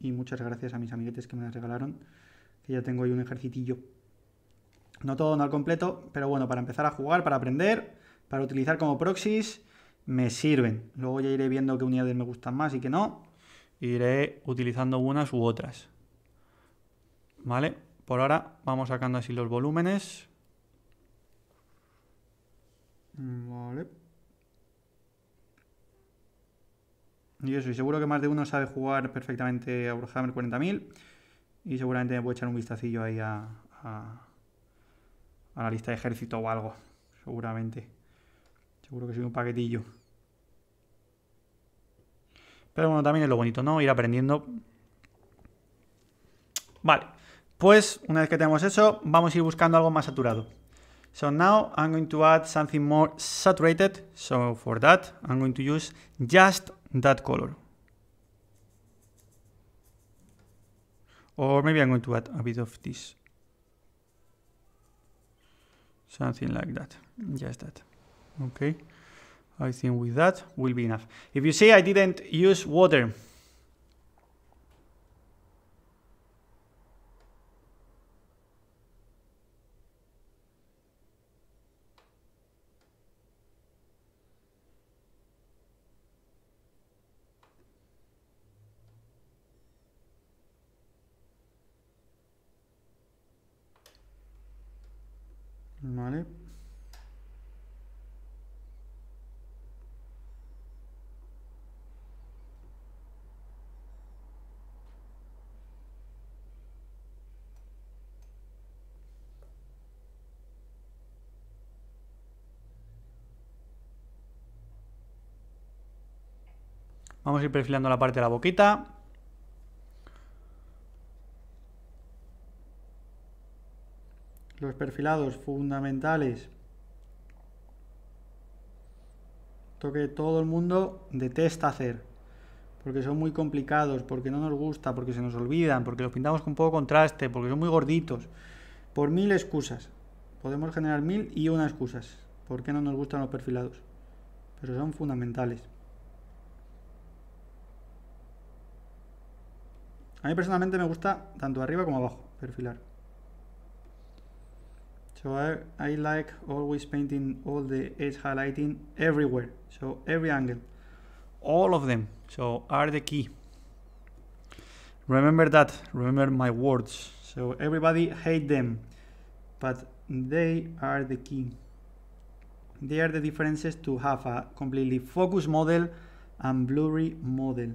Y muchas gracias a mis amiguetes que me las regalaron. Que ya tengo ahí un ejercitillo. No todo, no al completo, pero bueno, para empezar a jugar, para aprender, para utilizar como proxies me sirven. Luego ya iré viendo qué unidades me gustan más y qué no. Iré utilizando unas u otras. ¿Vale? Por ahora vamos sacando así los volúmenes. Vale. Y eso, y seguro que más de uno sabe jugar perfectamente a Warhammer 40.000. Y seguramente me puede echar un vistacillo ahí a, a, a la lista de ejército o algo. Seguramente. Seguro que soy un paquetillo. Pero bueno, también es lo bonito, ¿no? Ir aprendiendo. Vale. Pues, una vez que tenemos eso, vamos a ir buscando algo más saturado. So now I'm going to add something more saturated. So for that, I'm going to use just that color. Or maybe I'm going to add a bit of this. Something like that. Just that. okay I think with that will be enough if you see I didn't use water a ir perfilando la parte de la boquita. Los perfilados fundamentales. Esto que todo el mundo detesta hacer. Porque son muy complicados, porque no nos gusta, porque se nos olvidan, porque los pintamos con poco contraste, porque son muy gorditos. Por mil excusas. Podemos generar mil y una excusas. porque no nos gustan los perfilados? Pero son fundamentales. A mí personalmente me gusta tanto arriba como abajo perfilar. So I, I like always painting all the edge highlighting everywhere. So every angle. All of them. So are the key. Remember that. Remember my words. So everybody hate them. But they are the key. They are the differences to have a completely focused model and blurry model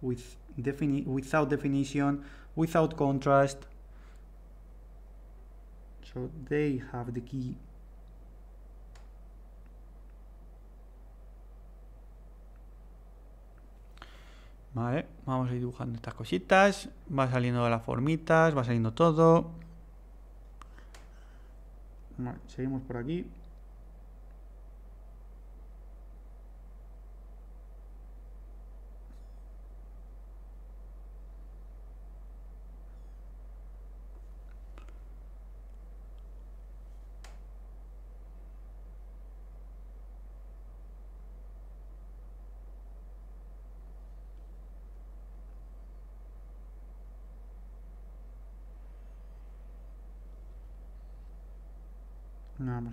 with defini without definition, without contrast. So they have the key. Vale, vamos a ir dibujando estas cositas. Va saliendo las formitas, va saliendo todo. seguimos por aquí.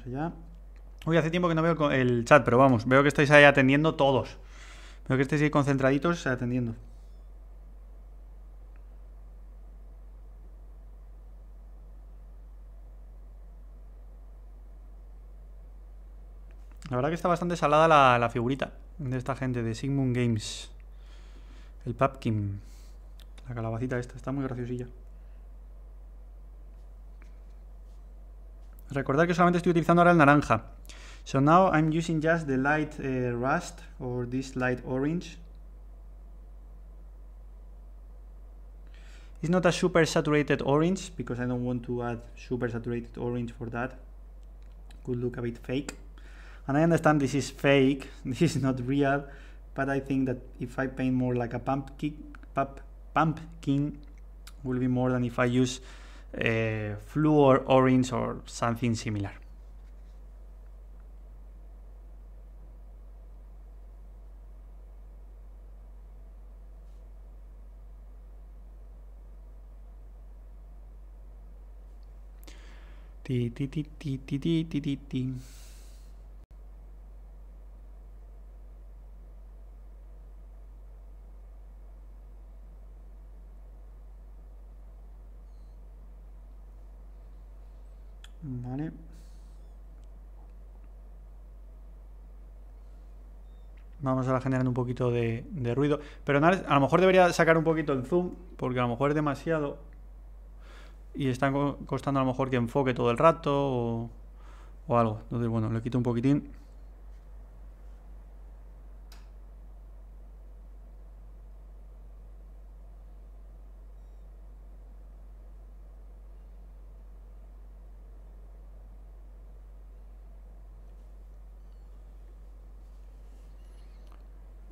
Hoy allá. Uy, hace tiempo que no veo el chat, pero vamos, veo que estáis ahí atendiendo todos. Veo que estáis ahí concentraditos atendiendo. La verdad que está bastante salada la, figurita de esta gente de Sigmund Games. El papkin, La calabacita esta, está muy graciosilla. Recordad que solamente estoy utilizando ahora el naranja. So now I'm using just the light uh, rust or this light orange. It's not a super saturated orange because I don't want to add super saturated orange for that. Could look a bit fake. And I understand this is fake, this is not real, but I think that if I paint more like a pumpkin, pumpkin will be more than if I use uh, fluor orange or something similar. Ti, ti, ti, ti, ti, ti, ti, ti. Vamos a generar un poquito de, ruido. Pero nada, a lo mejor debería sacar un poquito el zoom, porque a lo mejor es demasiado. Y está costando a lo mejor que enfoque todo el rato o, o algo. Entonces, bueno, le quito un poquitín.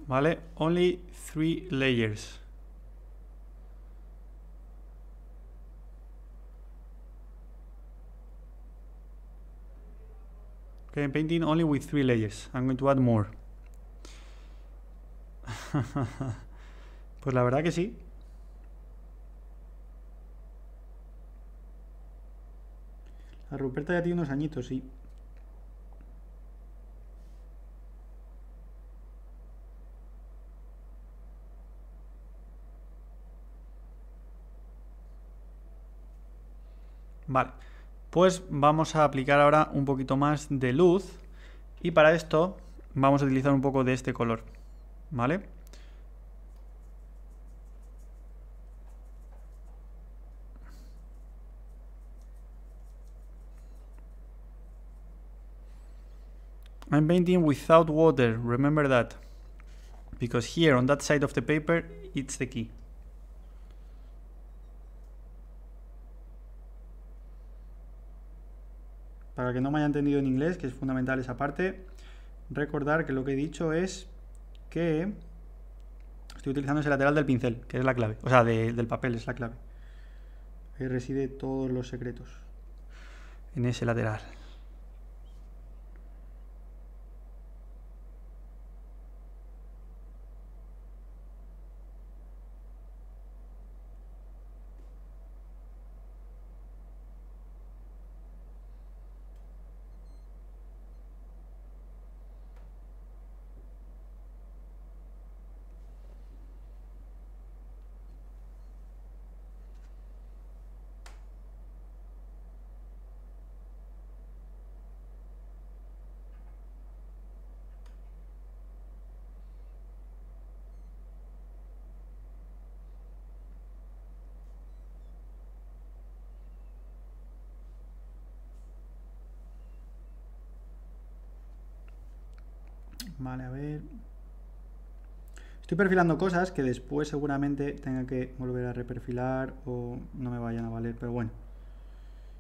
¿vale? Only three layers. Okay, painting only with three layers. I'm going to add more. pues la verdad que sí. La Ruperta ya tiene unos añitos, sí. pues vamos a aplicar ahora un poquito más de luz y para esto vamos a utilizar un poco de este color, ¿vale? I'm painting without water, remember that. Because here on that side of the paper, it's the key. Para que no me haya entendido en inglés, que es fundamental esa parte, recordar que lo que he dicho es que estoy utilizando ese lateral del pincel, que es la clave, o sea, del papel es la clave. Ahí reside todos los secretos, en ese lateral. Estoy perfilando cosas que después seguramente tenga que volver a reperfilar o no me vayan a valer, pero bueno.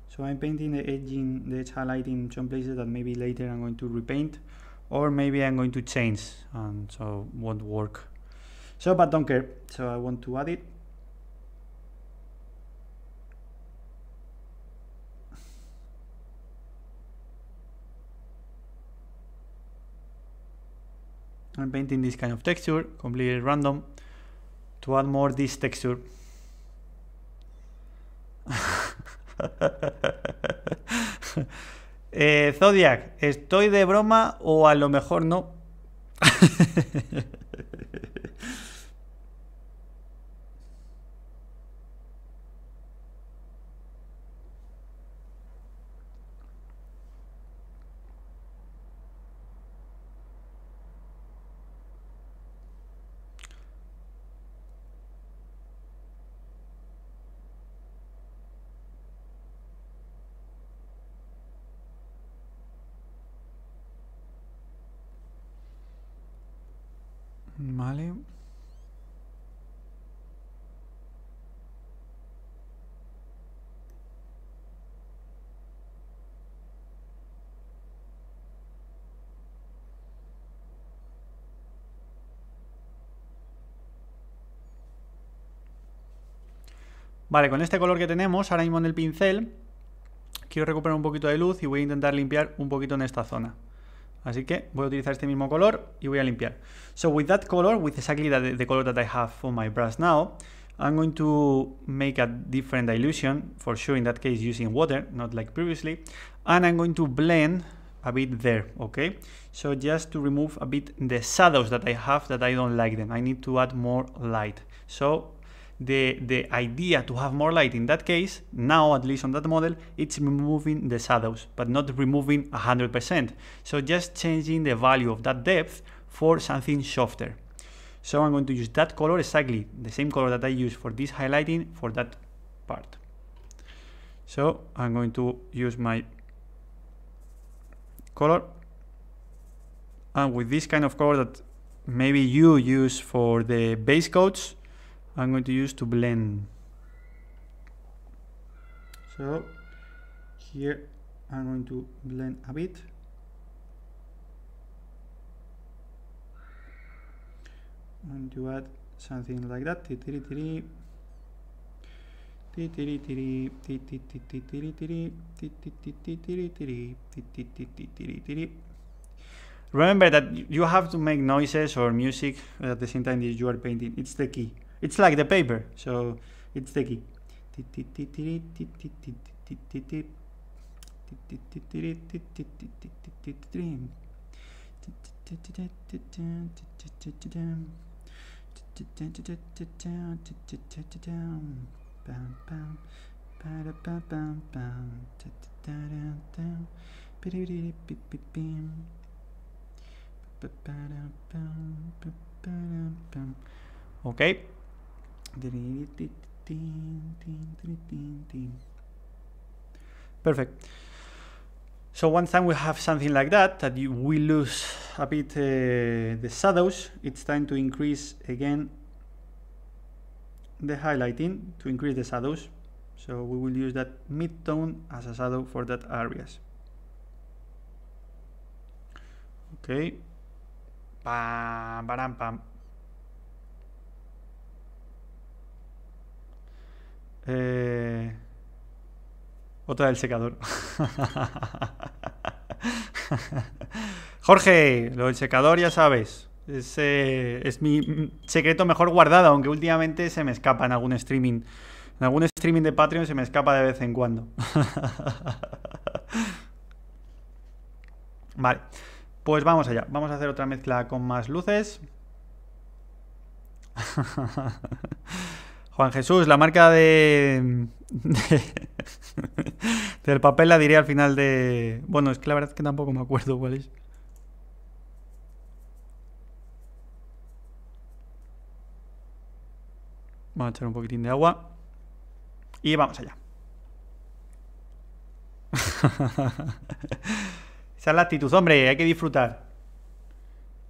So I'm painting the edging, the edge highlighting some places that maybe later I'm going to repaint or maybe I'm going to change and um, so won't work. So but don't care. So I want to add it I'm painting this kind of texture, completely random, to add more this texture. Eh, Zodiac, ¿estoy de broma o a lo mejor no? Vale, con este color que tenemos ahora mismo en el pincel, quiero recuperar un poquito de luz y voy a intentar limpiar un poquito en esta zona. Así que voy a utilizar este mismo color y voy a limpiar. So with that color, with exactly the color that I have on my brush now, I'm going to make a different dilution, for sure in that case using water, not like previously, and I'm going to blend a bit there, okay? So just to remove a bit the shadows that I have that I don't like them, I need to add more light. So the, the idea to have more light in that case, now at least on that model, it's removing the shadows, but not removing 100%. So just changing the value of that depth for something softer. So I'm going to use that color, exactly the same color that I use for this highlighting for that part. So I'm going to use my color and with this kind of color that maybe you use for the base coats I'm going to use to blend so here I'm going to blend a bit I'm going to add something like that Remember that you have to make noises or music at the same time that you are painting. It's the key. It's like the paper, so it's the key. Okay. Perfect. So one time we have something like that, that you, we lose a bit uh, the shadows, it's time to increase again the highlighting to increase the shadows. So we will use that mid-tone as a shadow for that areas. Okay. Pam, ba Eh, otra del secador. Jorge, lo del secador ya sabes. Es, eh, es mi secreto mejor guardado, aunque últimamente se me escapa en algún streaming. En algún streaming de Patreon se me escapa de vez en cuando. vale, pues vamos allá. Vamos a hacer otra mezcla con más luces. Juan Jesús, la marca de, del papel la diré al final de... Bueno, es que la verdad es que tampoco me acuerdo cuál es. Vamos a echar un poquitín de agua. Y vamos allá. Esa es la actitud, hombre, hay que disfrutar.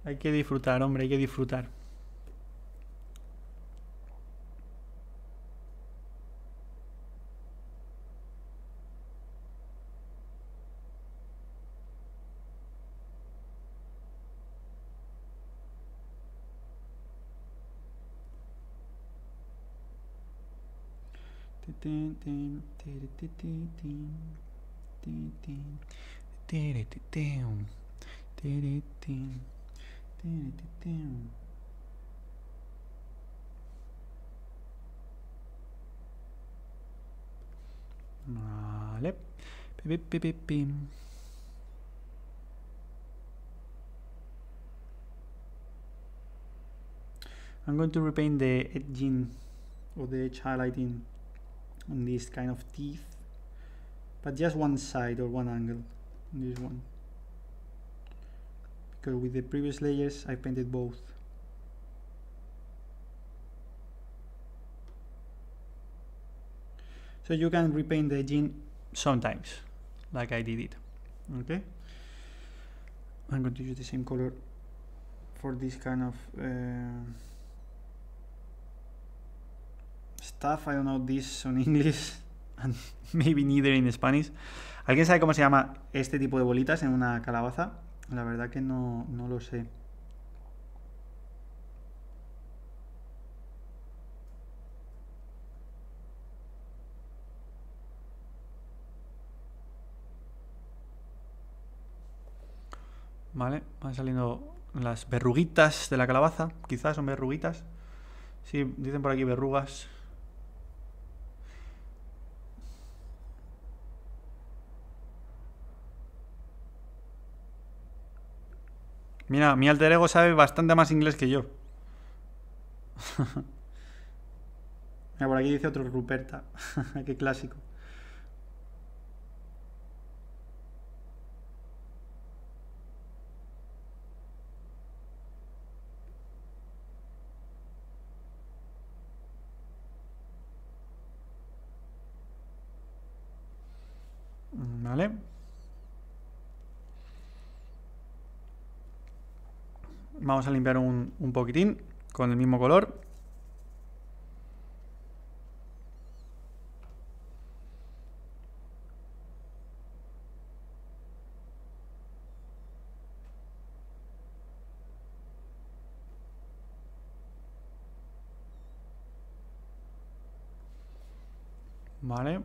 Hay que disfrutar, hombre, hay que disfrutar. Vale. Pim, pim, pim, pim. I'm going to repaint the edging or the edge highlighting on these kind of teeth but just one side or one angle on this one because with the previous layers I painted both so you can repaint the gene sometimes like I did it okay I'm going to use the same color for this kind of uh, I don't know this in English maybe neither in Spanish. ¿Alguien sabe cómo se llama este tipo de bolitas en una calabaza? La verdad que no, no lo sé. Vale, van saliendo las verruguitas de la calabaza. Quizás son verruguitas. Sí, dicen por aquí verrugas. Mira, mi alter ego sabe bastante más inglés que yo. Mira, por aquí dice otro Ruperta. Qué clásico. Vamos a limpiar un, poquitín con el mismo color. Vale.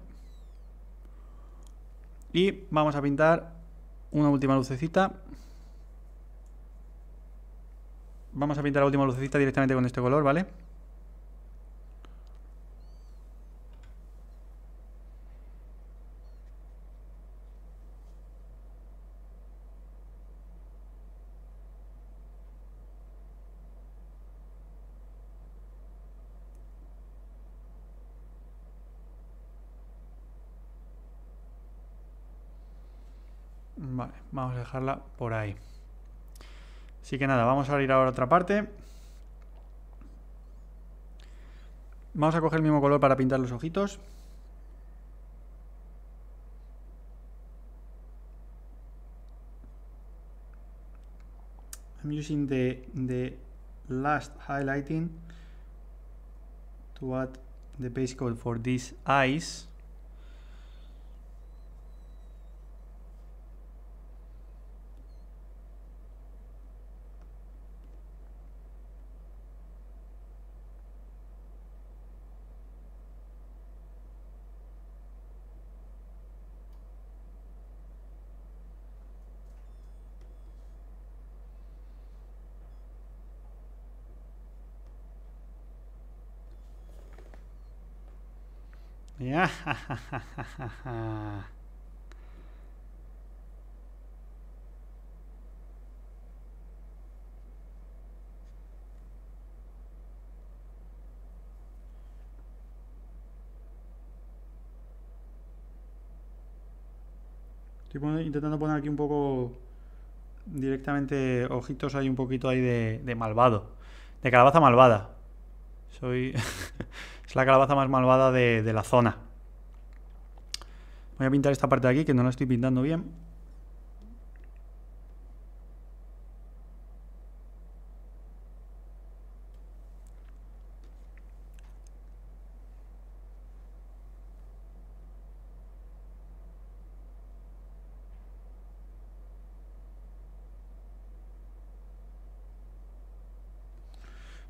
Y vamos a pintar una última lucecita Vamos a pintar la última lucecita directamente con este color, ¿vale? Vale, vamos a dejarla por ahí. Así que nada, vamos a abrir ahora otra parte. Vamos a coger el mismo color para pintar los ojitos. I'm using the, last highlighting to add the base color for these eyes. Estoy intentando poner aquí un poco directamente ojitos hay un poquito ahí de malvado. De calabaza malvada. Soy... la calabaza más malvada de, la zona. Voy a pintar esta parte de aquí, que no la estoy pintando bien.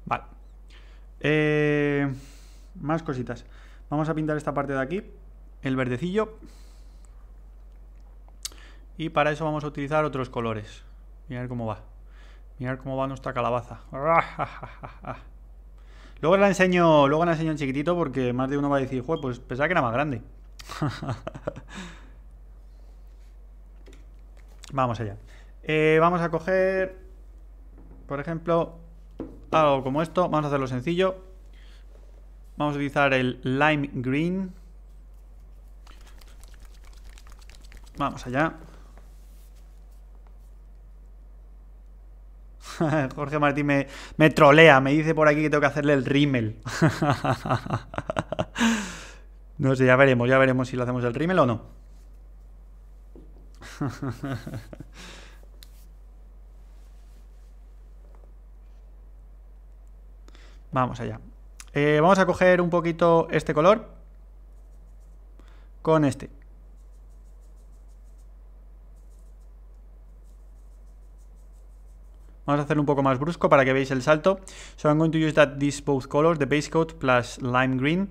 Vale. Eh, cositas. Vamos a pintar esta parte de aquí, el verdecillo. Y para eso vamos a utilizar otros colores. mirad cómo va. mirad cómo va nuestra calabaza. Luego la enseño, luego la enseño en chiquitito porque más de uno va a decir, pues pensaba que era más grande. vamos allá. Eh, vamos a coger, por ejemplo, algo como esto. Vamos a hacerlo sencillo. Vamos a utilizar el lime green. Vamos allá. Jorge Martín me, me, trolea, me dice por aquí que tengo que hacerle el rímel. no sé, ya veremos, ya veremos si le hacemos el rímel o no. Vamos allá. Eh, vamos a coger un poquito este color con este. Vamos a hacerlo un poco más brusco para que veáis el salto. So I'm going to use that these both colors, the base coat plus lime green,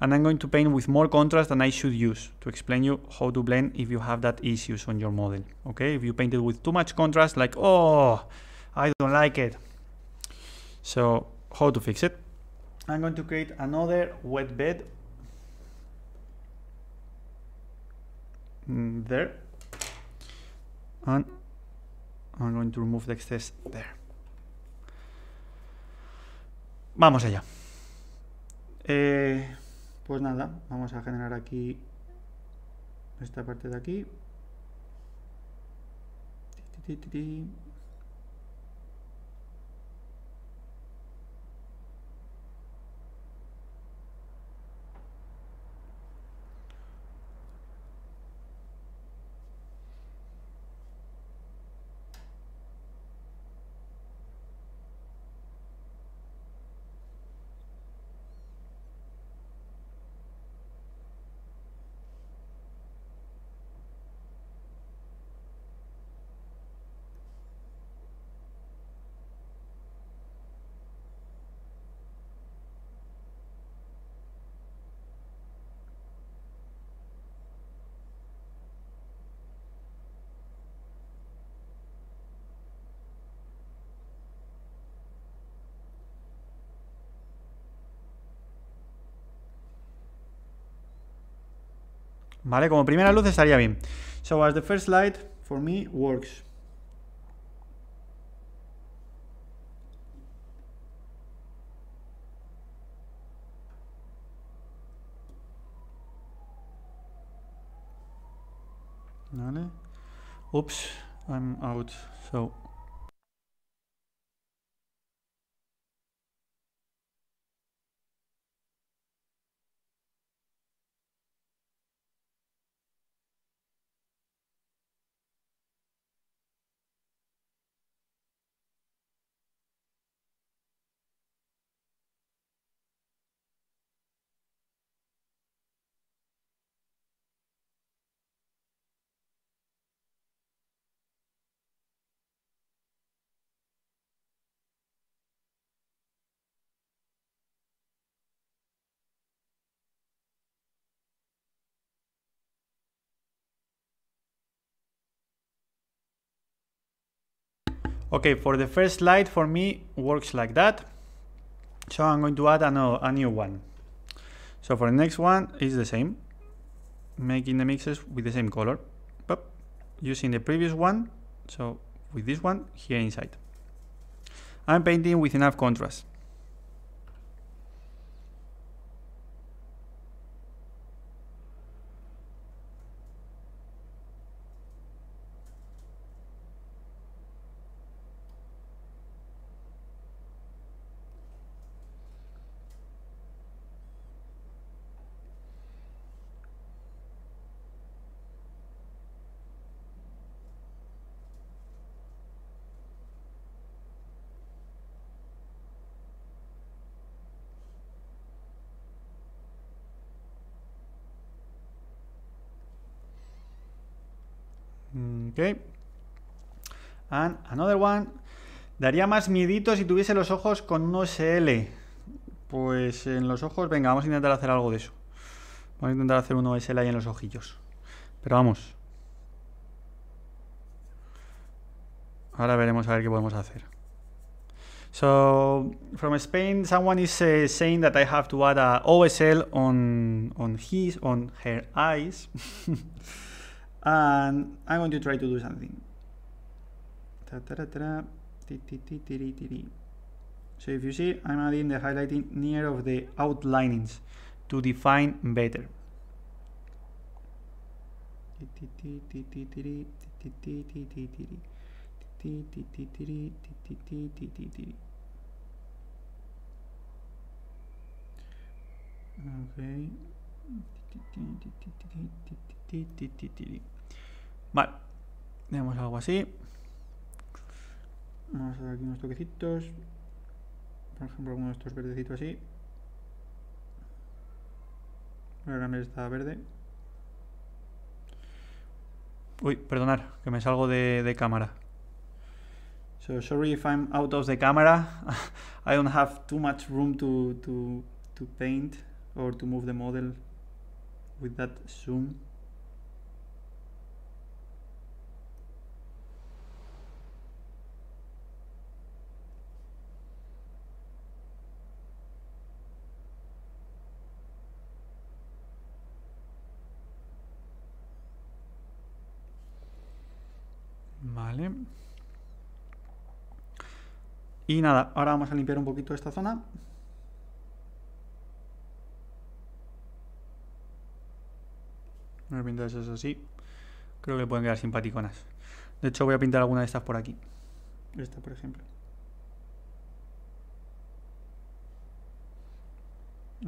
and I'm going to paint with more contrast than I should use to explain you how to blend if you have that issues on your model. Okay, if you paint it with too much contrast, like, oh, I don't like it. So how to fix it? I'm going to create another wet bed mm, there and I'm going to remove the excess there vamos allá eh, pues nada vamos a generar aquí esta parte de aquí ¿Vale? Como primera luz estaría bien. So as the first light, for me, works. ¿Vale? Oops, I'm out. So Okay, for the first slide, for me, works like that. So I'm going to add a new one. So for the next one, it's the same. Making the mixes with the same color. But using the previous one, so with this one, here inside. I'm painting with enough contrast. Ok. And another one. Daría más miedito si tuviese los ojos con un OSL. Pues en los ojos, venga, vamos a intentar hacer algo de eso. Vamos a intentar hacer un OSL ahí en los ojillos. Pero vamos. Ahora veremos a ver qué podemos hacer. So, from Spain, someone is eh, saying that I have to add a OSL on, on his, on her eyes. and I'm going to try to do something. So if you see, I'm adding the highlighting near of the outlinings to define better. Okay. Vale. Damos algo así. Vamos a dar aquí unos toquecitos. Por ejemplo, alguno de estos verdecitos así. la a está verde. Uy, perdonar, que me salgo de, de cámara. So sorry if I'm out of the camera. I don't have too much room to, to, to paint or to move the model with that zoom. Y nada, ahora vamos a limpiar un poquito esta zona. Voy a pintar esas así. Creo que pueden quedar simpaticonas. De hecho, voy a pintar alguna de estas por aquí. Esta, por ejemplo.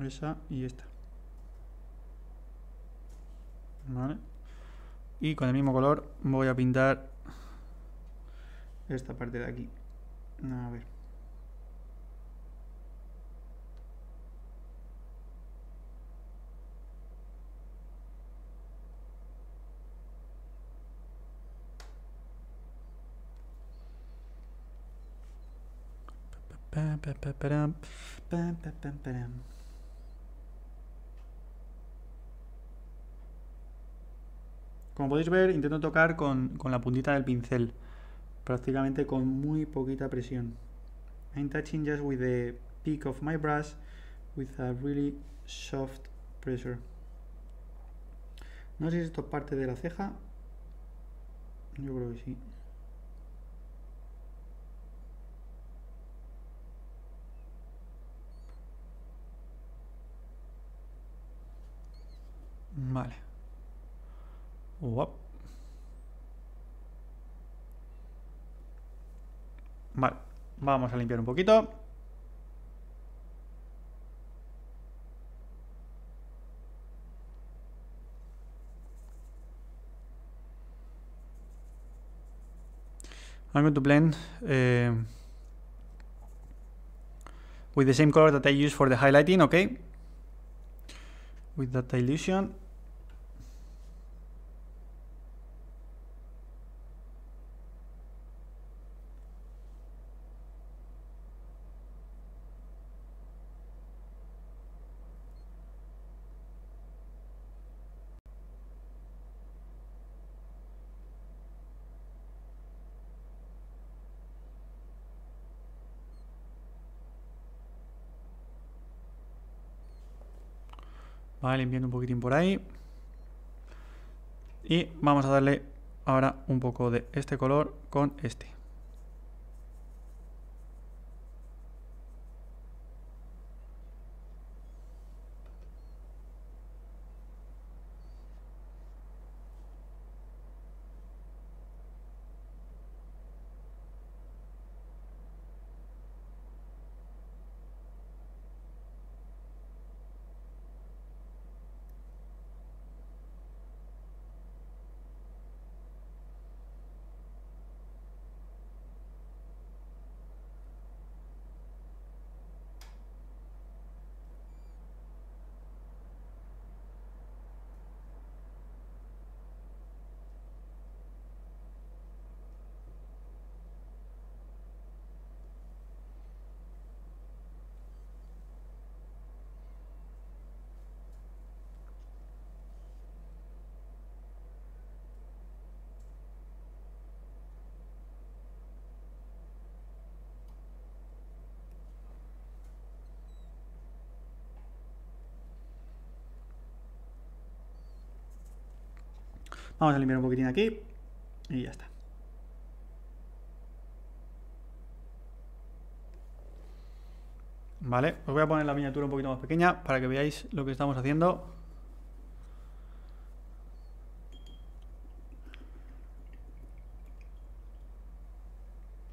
Esa y esta. Vale. Y con el mismo color voy a pintar esta parte de aquí. A ver. Como podéis ver, intento tocar con, con la puntita del pincel prácticamente con muy poquita presión. I'm touching just with the peak of my brush with a really soft pressure. No sé si esto es parte de la ceja. Yo creo que sí. Vale. Vale, vamos a limpiar un poquito. I'm going to blend eh, with the same color that I use for the highlighting, okay? With that dilution. limpiando un poquitín por ahí. Y vamos a darle ahora un poco de este color con este. Vamos a limpiar un poquitín aquí y ya está. Vale, os voy a poner la miniatura un poquito más pequeña para que veáis lo que estamos haciendo.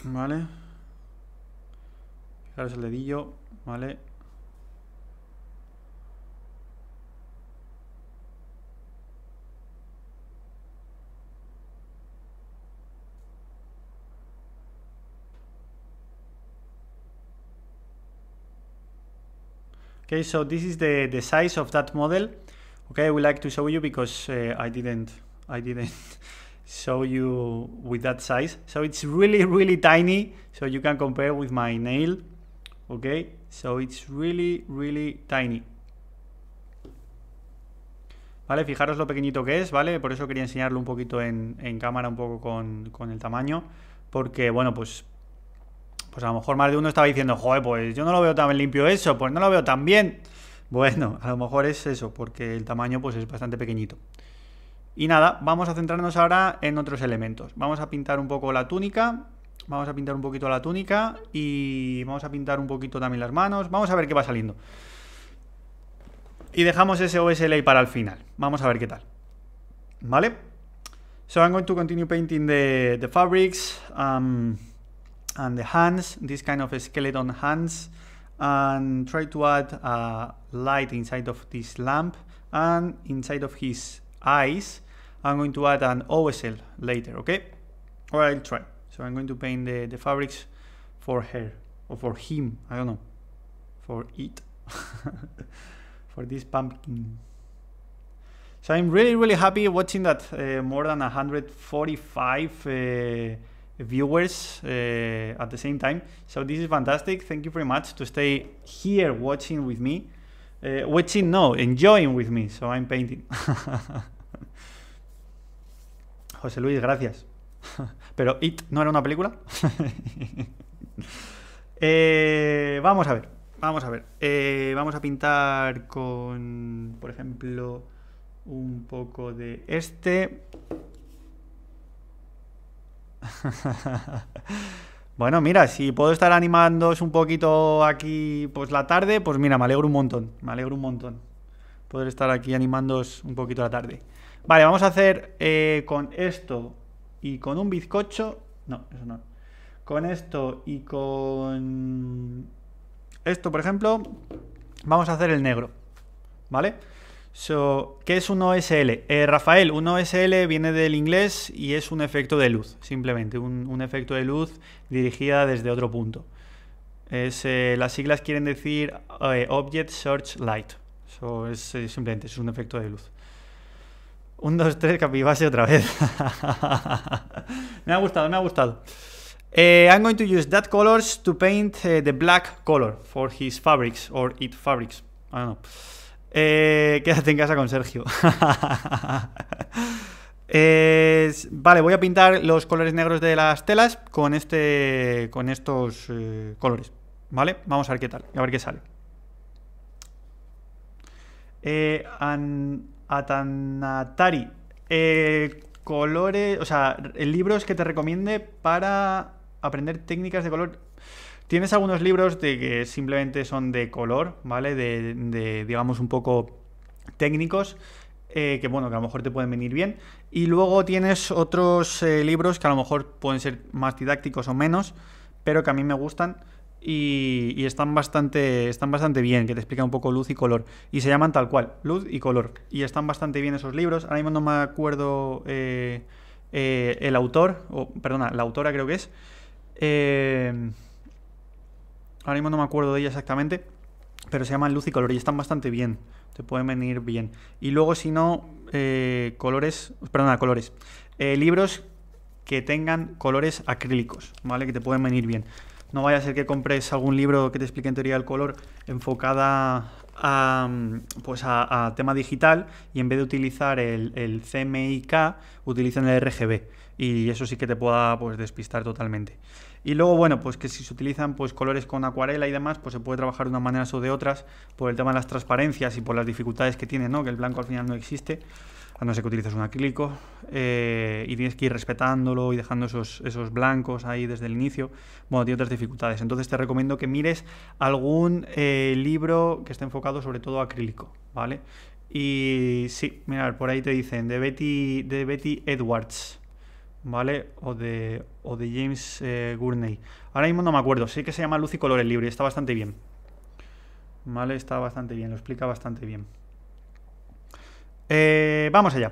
Vale. Fijaros el dedillo, ¿vale? Okay, so this is the, size of that model. Okay, I would like to show you because uh, I didn't I didn't show you with that size. So it's really really tiny. So you can compare with my nail. Okay, so it's really really tiny. Vale, fijaros lo pequeñito que es, ¿vale? Por eso quería enseñarlo un poquito en, cámara, un poco con, con el tamaño, porque, bueno, pues pues a lo mejor más de uno estaba diciendo, joder, pues yo no lo veo tan limpio eso, pues no lo veo tan bien. Bueno, a lo mejor es eso, porque el tamaño pues es bastante pequeñito. Y nada, vamos a centrarnos ahora en otros elementos. Vamos a pintar un poco la túnica, vamos a pintar un poquito la túnica y vamos a pintar un poquito también las manos. Vamos a ver qué va saliendo. Y dejamos ese OSLA para el final. Vamos a ver qué tal. ¿Vale? So I'm going to continue painting the, fabrics. Um, and the hands, this kind of a skeleton hands, and try to add a uh, light inside of this lamp and inside of his eyes. I'm going to add an OSL later, okay? Or I'll try. So I'm going to paint the, the fabrics for her or for him, I don't know, for it, for this pumpkin. So I'm really, really happy watching that uh, more than 145 uh, viewers eh, at the same time. So this is fantastic. Thank you very much to stay here watching with me. Eh, watching, no, enjoying with me. So I'm painting. José Luis, gracias. Pero It no era una película. Eh, vamos a ver, vamos a ver. vamos a pintar con, por ejemplo, un poco de este. bueno, mira, si puedo estar animándoos un poquito aquí, pues la tarde, pues mira, me alegro un montón, me alegro un montón poder estar aquí animándoos un poquito la tarde. Vale, vamos a hacer eh, con esto y con un bizcocho, no, eso no. Con esto y con esto, por ejemplo, vamos a hacer el negro, ¿vale? So, ¿Qué es un OSL? Eh, Rafael, un OSL viene del inglés y es un efecto de luz, simplemente, un, efecto de luz dirigida desde otro punto. Eh, las siglas quieren decir eh, Object Search Light. So, es, simplemente es un efecto de luz. Un, dos, tres, capivase otra vez. me ha gustado, me ha gustado. I'm going to use that colors to paint the black color for his fabrics or it fabrics. I don't know. Eh, quédate en casa con Sergio. vale, voy a pintar los colores negros de las telas con, este, con estos eh, colores. ¿Vale? Vamos a ver qué tal, a ver qué sale. Eh, atanatari. colores, o sea, libros que te recomiende para aprender técnicas de color Tienes algunos libros de que simplemente son de color, ¿vale? De, digamos, un poco técnicos. Eh, que bueno, que a lo mejor te pueden venir bien. Y luego tienes otros eh, libros que a lo mejor pueden ser más didácticos o menos, pero que a mí me gustan y, están, bastante, están bastante bien, que te explican un poco luz y color. Y se llaman tal cual, luz y color. Y están bastante bien esos libros. Ahora mismo no me acuerdo eh, el autor, o perdona, la autora creo que es. Ahora mismo no me acuerdo de ella exactamente, pero se llaman luz y color y están bastante bien. Te pueden venir bien. Y luego, si no, eh, colores, perdona, colores. Eh, libros que tengan colores acrílicos, ¿vale? Que te pueden venir bien. No vaya a ser que compres algún libro que te explique en teoría el color enfocada a, mm, pues tema digital y en vez de utilizar el, el CMYK, utilizan el RGB. Y eso sí que te pueda pues, despistar totalmente. Y luego, bueno, pues que si se utilizan pues, colores con acuarela y demás, pues se puede trabajar de una manera o de otras por el tema de las transparencias y por las dificultades que tiene, ¿no? Que el blanco al final no existe, a no ser que utilices un acrílico, eh, y tienes que ir respetándolo y dejando esos, blancos ahí desde el inicio. Bueno, tiene otras dificultades. Entonces te recomiendo que mires algún eh, libro que esté enfocado sobre todo acrílico, ¿vale? Y sí, mirar, por ahí te dicen, de Betty, de Betty Edwards. ¿vale? O de, de James eh, Gurney. Ahora mismo no me acuerdo, sí que se llama Luz y Colores Libre, está bastante bien. ¿Vale? Está bastante bien, lo explica bastante bien. Eh, vamos allá.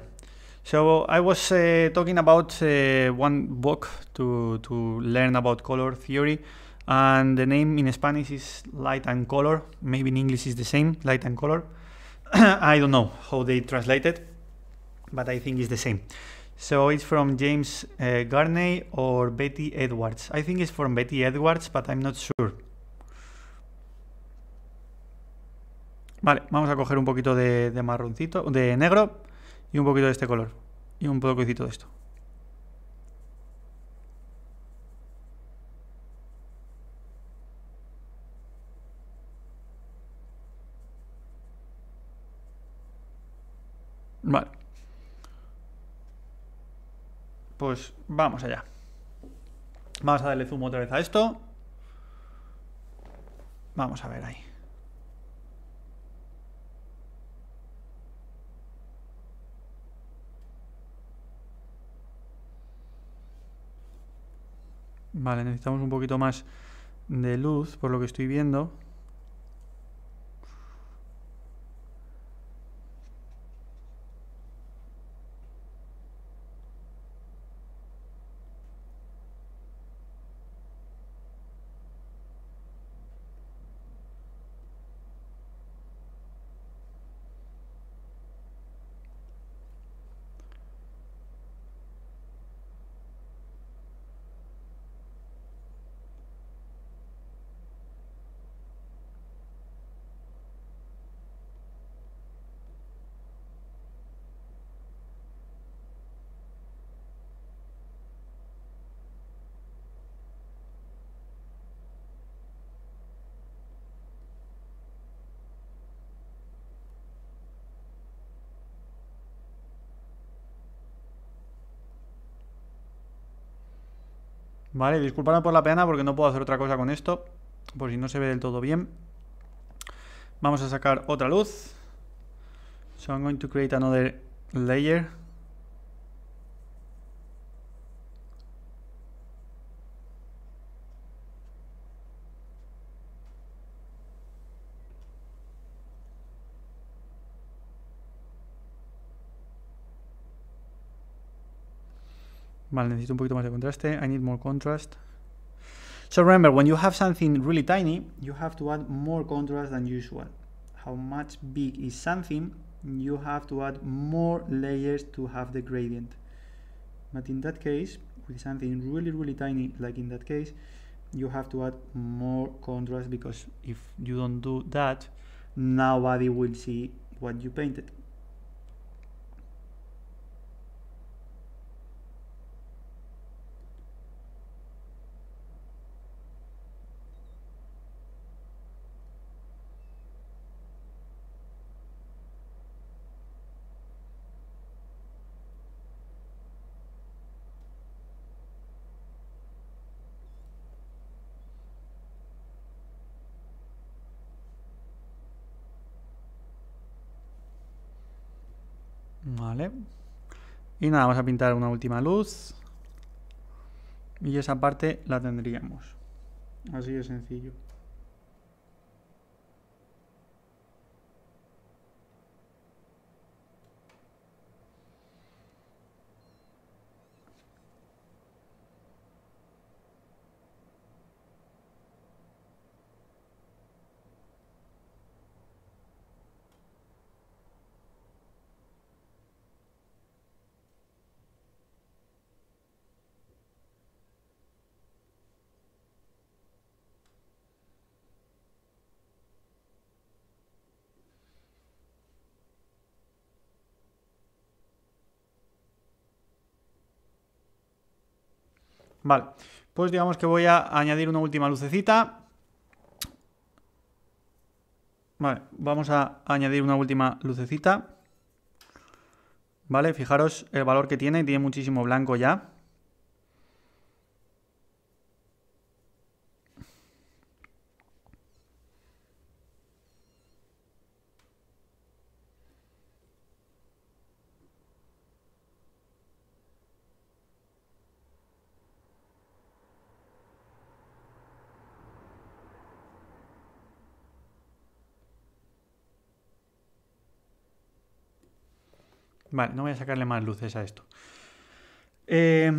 So I was eh, talking about one book to, to learn about color theory, and the name in Spanish is Light and Color. Maybe in English is the same, Light and Color. I don't know how they translated, it, but I think it's the same. So it's from James uh, Garney or Betty Edwards. I think it's from Betty Edwards, but I'm not sure. Vale, vamos a coger un poquito de, de marroncito, de negro y un poquito de este color. Y un poquito de esto. Vale. Pues vamos allá. Vamos a darle zoom otra vez a esto. Vamos a ver ahí. Vale, necesitamos un poquito más de luz por lo que estoy viendo. Vale, disculpadme por la pena porque no puedo hacer otra cosa con esto, por si no se ve del todo bien. Vamos a sacar otra luz. So I'm going to create another layer. Vale, necesito un poquito más de contraste. I need more contrast. So remember, when you have something really tiny, you have to add more contrast than usual. How much big is something, you have to add more layers to have the gradient. But in that case, with something really, really tiny, like in that case, you have to add more contrast because if you don't do that, nobody will see what you painted. Y nada, vamos a pintar una última luz. Y esa parte la tendríamos. Así de sencillo. Vale, pues digamos que voy a añadir una última lucecita. Vale, vamos a añadir una última lucecita. Vale, fijaros el valor que tiene, tiene muchísimo blanco ya. Vale, no voy a sacarle más luces a esto. Eh,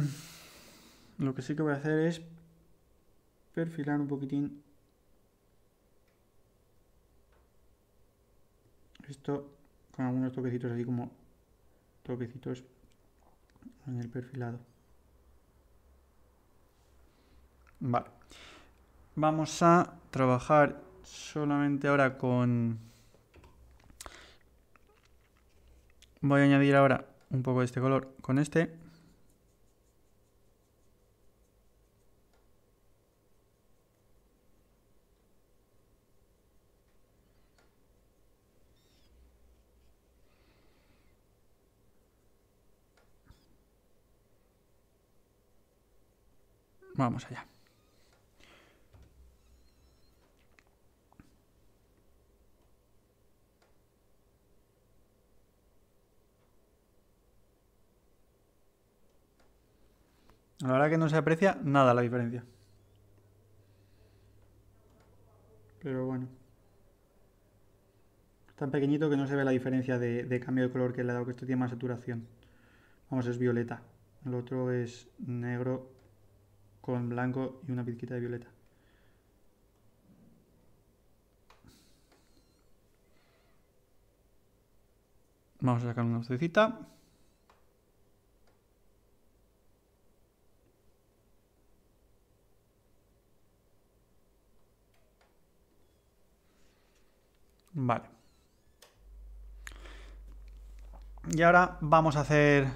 lo que sí que voy a hacer es perfilar un poquitín esto con algunos toquecitos así como toquecitos en el perfilado. Vale. Vamos a trabajar solamente ahora con Voy a añadir ahora un poco de este color con este. Vamos allá. La verdad que no se aprecia nada la diferencia. Pero bueno. tan pequeñito que no se ve la diferencia de, cambio de color que le ha dado, que esto tiene más saturación. Vamos, es violeta. El otro es negro con blanco y una pizquita de violeta. Vamos a sacar una cecita. Vale. Y ahora vamos a hacer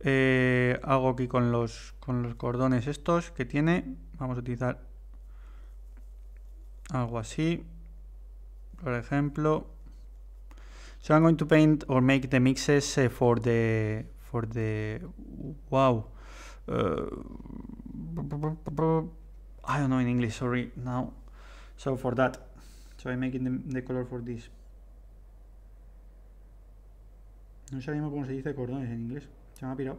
eh, algo aquí con los, los cordones estos que tiene. Vamos a utilizar algo así. Por ejemplo. So I'm going to paint or make the mixes eh, for the for the wow. Eh, I don't know in English. Sorry now. So for that, so I'm making the, color for this no sabemos cómo se dice cordones en inglés se me ha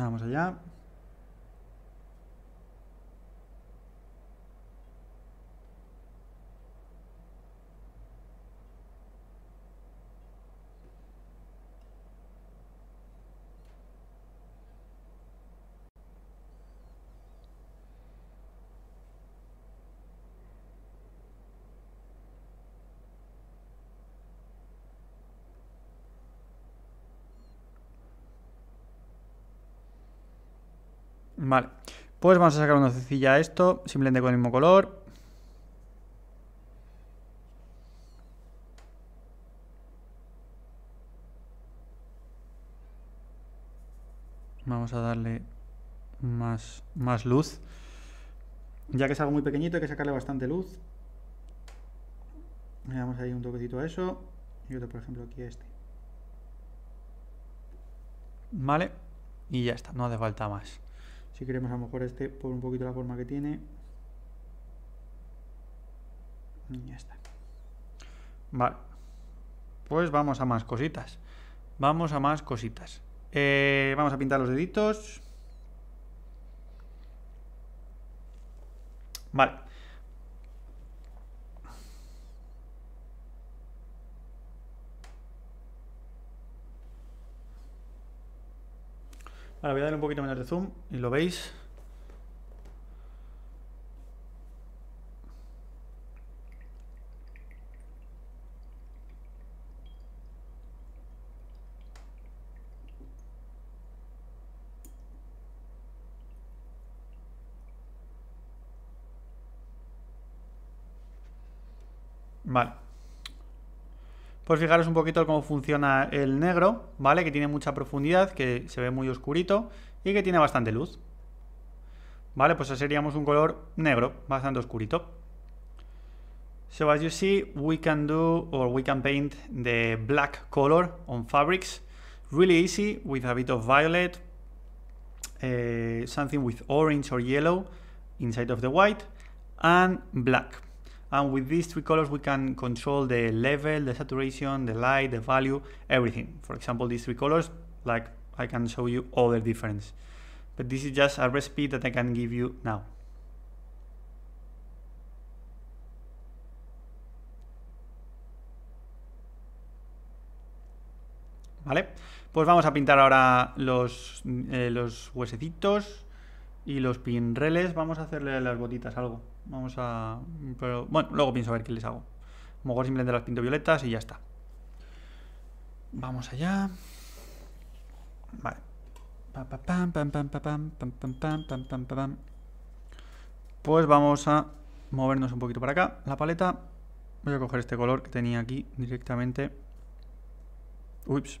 vamos allá. Vale, pues vamos a sacar una cecilla a esto, simplemente con el mismo color. Vamos a darle más, más luz. Ya que es algo muy pequeñito, hay que sacarle bastante luz. Le damos ahí un toquecito a eso. Y otro, por ejemplo, aquí a este. Vale. Y ya está, no hace falta más. Si queremos a lo mejor este por un poquito la forma que tiene. Y ya está. Vale. Pues vamos a más cositas. Vamos a más cositas. Eh, vamos a pintar los deditos. Vale. Ahora voy a darle un poquito menos de zoom y lo veis. Vale pues fijaros un poquito cómo funciona el negro, ¿vale? Que tiene mucha profundidad, que se ve muy oscurito y que tiene bastante luz. ¿Vale? Pues eso seríamos un color negro, bastante oscurito. So as you see, we can do or we can paint the black color on fabrics really easy with a bit of violet, eh, something with orange or yellow inside of the white and black. And with these three colors, we can control the level, the saturation, the light, the value, everything. For example, these three colors, like I can show you all the difference. But this is just a recipe that I can give you now. ¿Vale? Pues vamos a pintar ahora los, eh, los huesecitos y los pinreles. Vamos a hacerle las botitas algo. Vamos a... Pero, bueno, luego pienso a ver qué les hago. A lo mejor simplemente las pinto violetas y ya está. Vamos allá. Vale. Pues vamos a movernos un poquito para acá. La paleta. Voy a coger este color que tenía aquí directamente. Ups.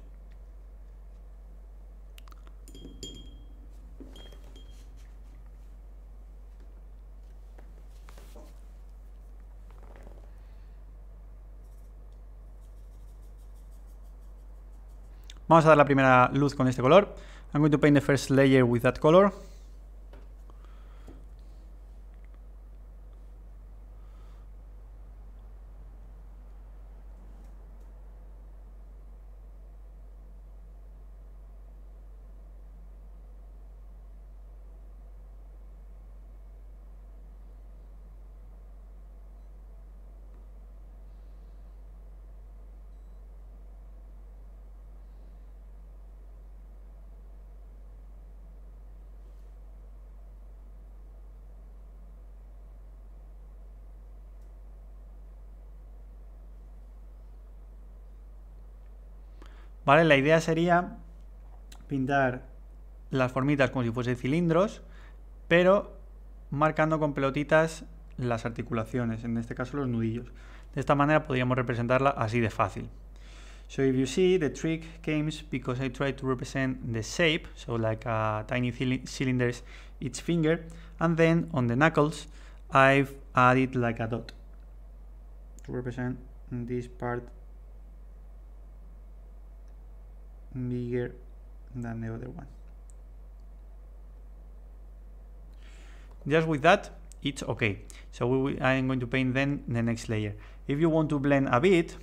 Vamos a dar la primera luz con este color. I'm going to paint the first layer with that color. La idea sería pintar las formitas como si fuesen cilindros, pero marcando con pelotitas las articulaciones, en este caso los nudillos. De esta manera podríamos representarla así de fácil. So if you see, the trick came because I tried to represent the shape, so like a tiny cylinders each finger, and then on the knuckles I've added like a dot to represent this part bigger than the other one. Just with that, it's okay. So will, I'm going to paint then the next layer. If you want to blend a bit,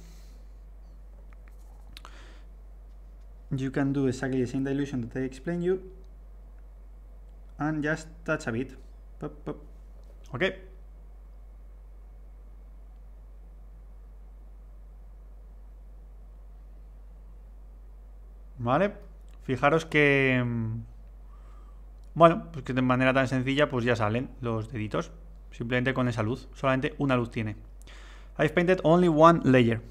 you can do exactly the same dilution that I explained you and just touch a bit. Pop, pop. Okay. ¿vale? Fijaros que... Mm, bueno, pues que de manera tan sencilla pues ya salen los deditos. Simplemente con esa luz. Solamente una luz tiene. I've painted only one layer.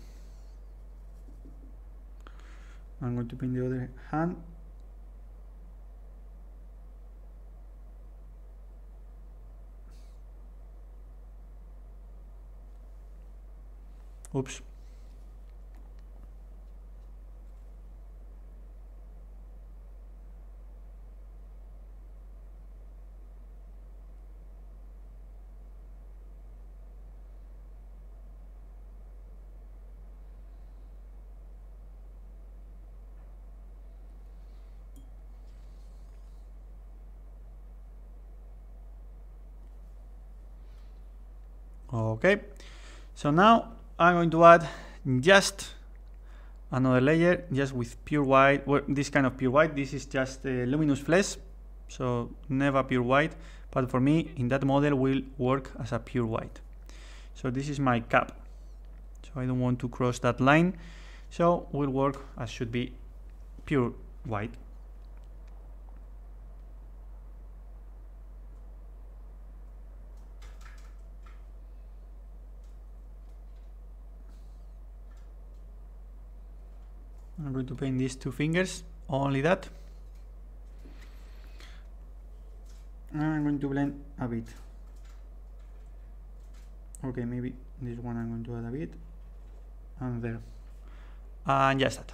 I'm going to paint the other hand. Oops. okay so now I'm going to add just another layer just with pure white well, this kind of pure white this is just uh, luminous flesh so never pure white but for me in that model will work as a pure white so this is my cap so I don't want to cross that line so will work as should be pure white going to paint these two fingers, only that. And I'm going to blend a bit. Okay, maybe this one I'm going to add a bit. And there. And just that.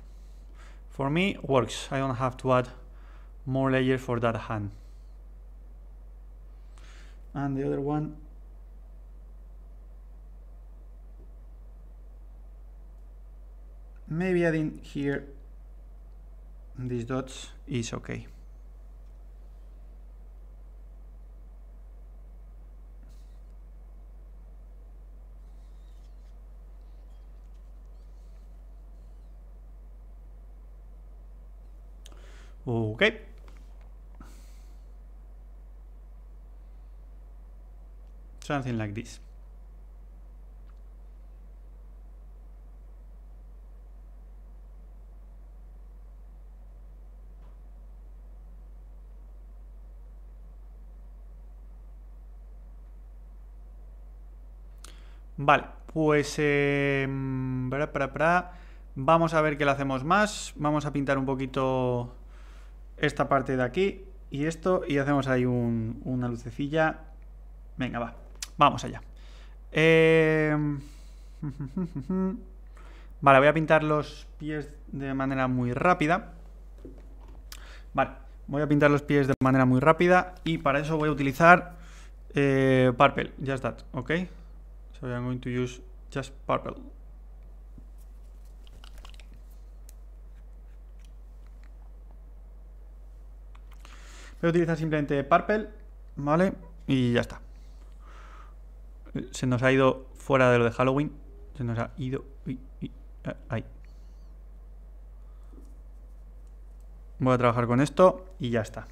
For me, works. I don't have to add more layer for that hand. And the other one maybe adding here these dots is okay. Okay. Something like this. Vale, pues em, para, vamos a ver qué le hacemos más. Vamos a pintar un poquito esta parte de aquí y esto y hacemos ahí una lucecilla. Venga, va, vamos allá. Em, vale, voy a pintar los pies de manera muy rápida. Vale, voy a pintar los pies de manera muy rápida y para eso voy a utilizar eh, Purple, ya está, ¿ok? I'm going to use just purple. Voy a utilizar simplemente purple, ¿vale? Y ya está. Se nos ha ido fuera de lo de Halloween. Se nos ha ido... Ah, ahí. Voy a trabajar con esto y ya está.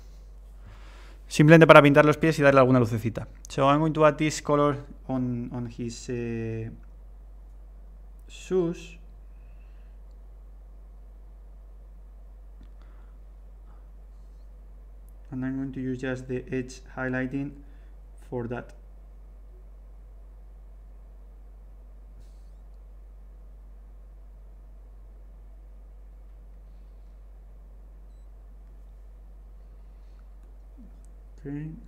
Simplemente para pintar los pies y darle alguna lucecita. So I'm going to add this color on, on his eh, shoes. And I'm going to use just the edge highlighting for that. Okay.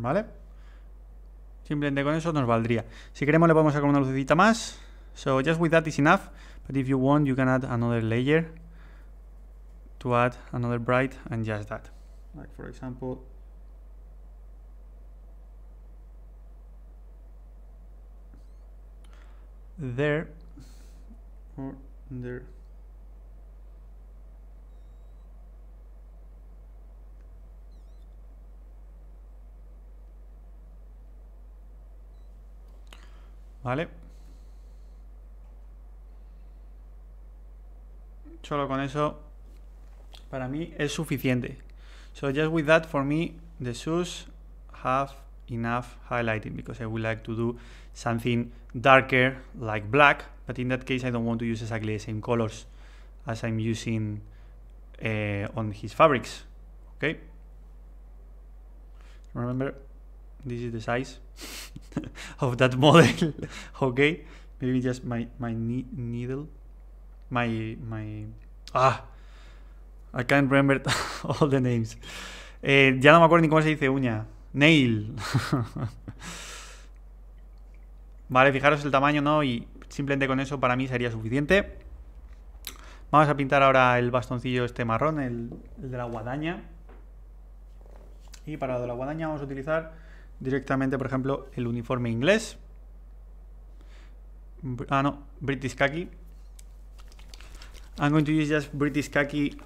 ¿vale? Simplemente con eso nos valdría. Si queremos le podemos sacar una lucecita más. So just with that is enough. But if you want, you can add another layer to add another bright and just that. Like for example, there or there. ¿Vale? Solo con eso, para mí es suficiente. So just with that, for me, the shoes have enough highlighting because I would like to do something darker like black, but in that case I don't want to use exactly the same colors as I'm using eh, on his fabrics, okay? Remember, this is the size of that model okay maybe just my my needle my my ah I can't remember all the names eh, ya no me acuerdo ni cómo se dice uña nail vale fijaros el tamaño no y simplemente con eso para mí sería suficiente vamos a pintar ahora el bastoncillo este marrón el, el de la guadaña y para lo de la guadaña vamos a utilizar directamente, por ejemplo, el uniforme inglés. Ah, no, British khaki. I'm going to use just British khaki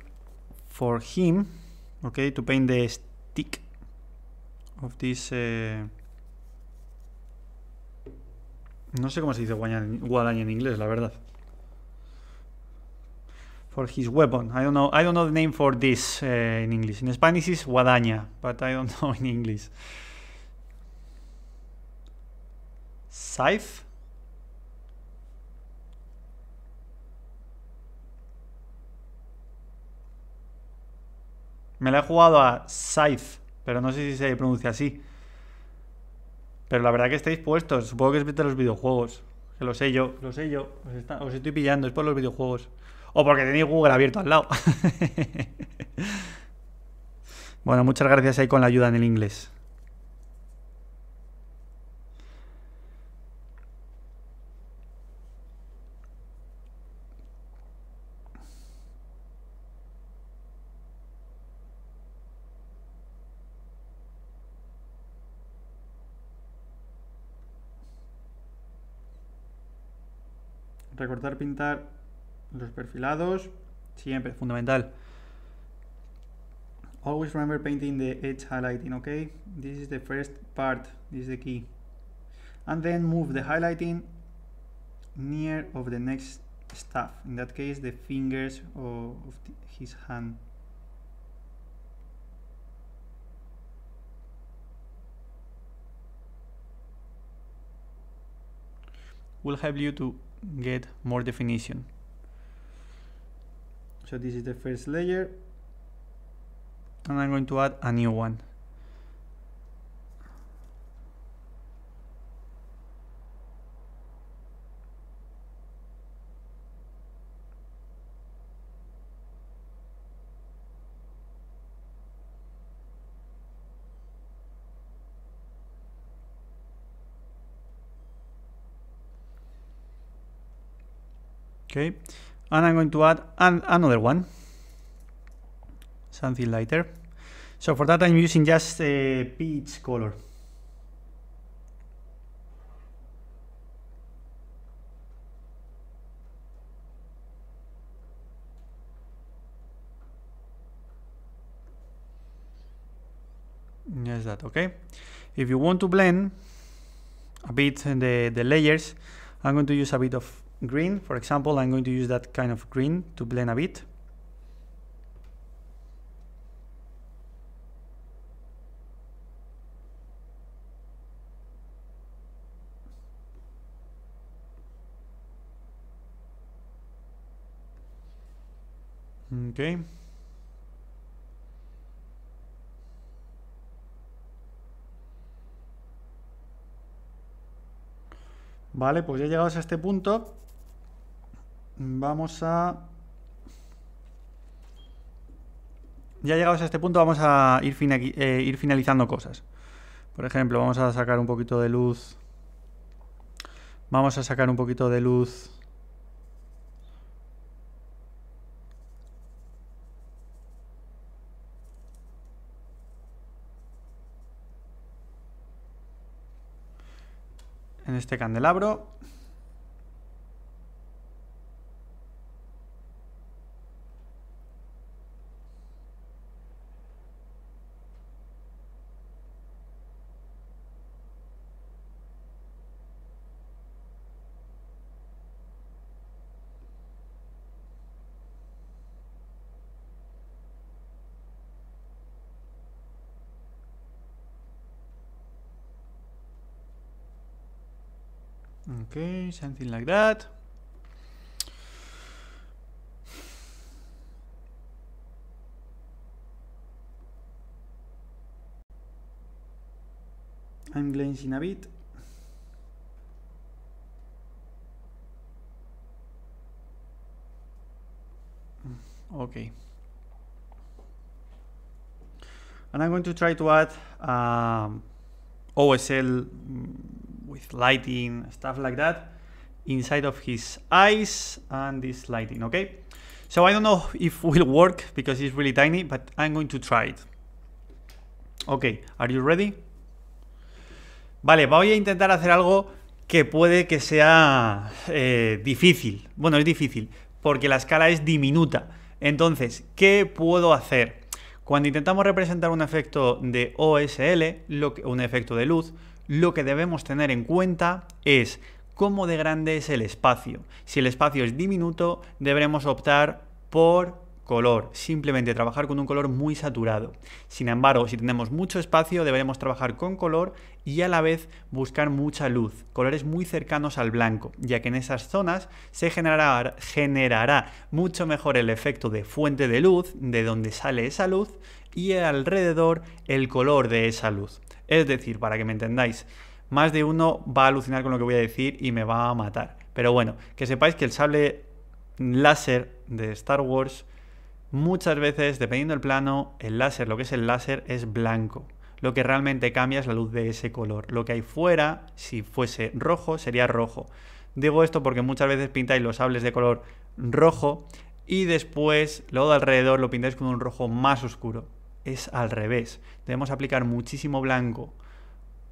for him, okay, to paint the stick of this... Eh, no sé cómo se dice guadaña en inglés, la verdad. For his weapon. I don't know. I don't know the name for this in English. In Spanish is guadaña, but I don't know in English. Scythe. Me la he jugado a Scythe, pero no sé si se pronuncia así. Pero la verdad que estáis puestos. Supongo que es de los videojuegos. Que lo sé yo, lo sé yo. Os, os estoy pillando, es por los videojuegos. O porque tenéis Google abierto al lado. bueno, muchas gracias ahí con la ayuda en el inglés. pintar los perfilados. Siempre, fundamental. Always remember painting the edge highlighting, okay? This is the first part, this is the key. And then move the highlighting near of the next stuff. In that case, the fingers of, of the, his hand. Will help you to get more definition. So this is the first layer and I'm going to add a new one. okay and I'm going to add an another one something lighter so for that I'm using just a peach color Yes, that okay if you want to blend a bit the, the layers I'm going to use a bit of green. For example, I'm going to use that kind of green to blend a bit. Okay. Vale, pues ya llegados a este punto, Vamos a... Ya llegados a este punto vamos a ir, eh, ir finalizando cosas. Por ejemplo, vamos a sacar un poquito de luz. Vamos a sacar un poquito de luz. En este candelabro. Okay, something like that. I'm glancing a bit. Okay. And I'm going to try to add um, OSL with lighting, stuff like that, inside of his eyes and this lighting, okay? So I don't know if will work because it's really tiny, but I'm going to try it. Ok, are you ready? Vale, voy a intentar hacer algo que puede que sea eh, difícil. Bueno, es difícil, porque la escala es diminuta. Entonces, ¿qué puedo hacer? Cuando intentamos representar un efecto de OSL, lo un efecto de luz, lo que debemos tener en cuenta es cómo de grande es el espacio. Si el espacio es diminuto, deberemos optar por color, simplemente trabajar con un color muy saturado. Sin embargo, si tenemos mucho espacio, deberemos trabajar con color y a la vez buscar mucha luz, colores muy cercanos al blanco, ya que en esas zonas se generará, generará mucho mejor el efecto de fuente de luz, de donde sale esa luz, y alrededor el color de esa luz. Es decir, para que me entendáis, más de uno va a alucinar con lo que voy a decir y me va a matar. Pero bueno, que sepáis que el sable láser de Star Wars, muchas veces, dependiendo del plano, el láser, lo que es el láser, es blanco. Lo que realmente cambia es la luz de ese color. Lo que hay fuera, si fuese rojo, sería rojo. Digo esto porque muchas veces pintáis los sables de color rojo y después luego de alrededor lo pintáis con un rojo más oscuro es al revés. Debemos aplicar muchísimo blanco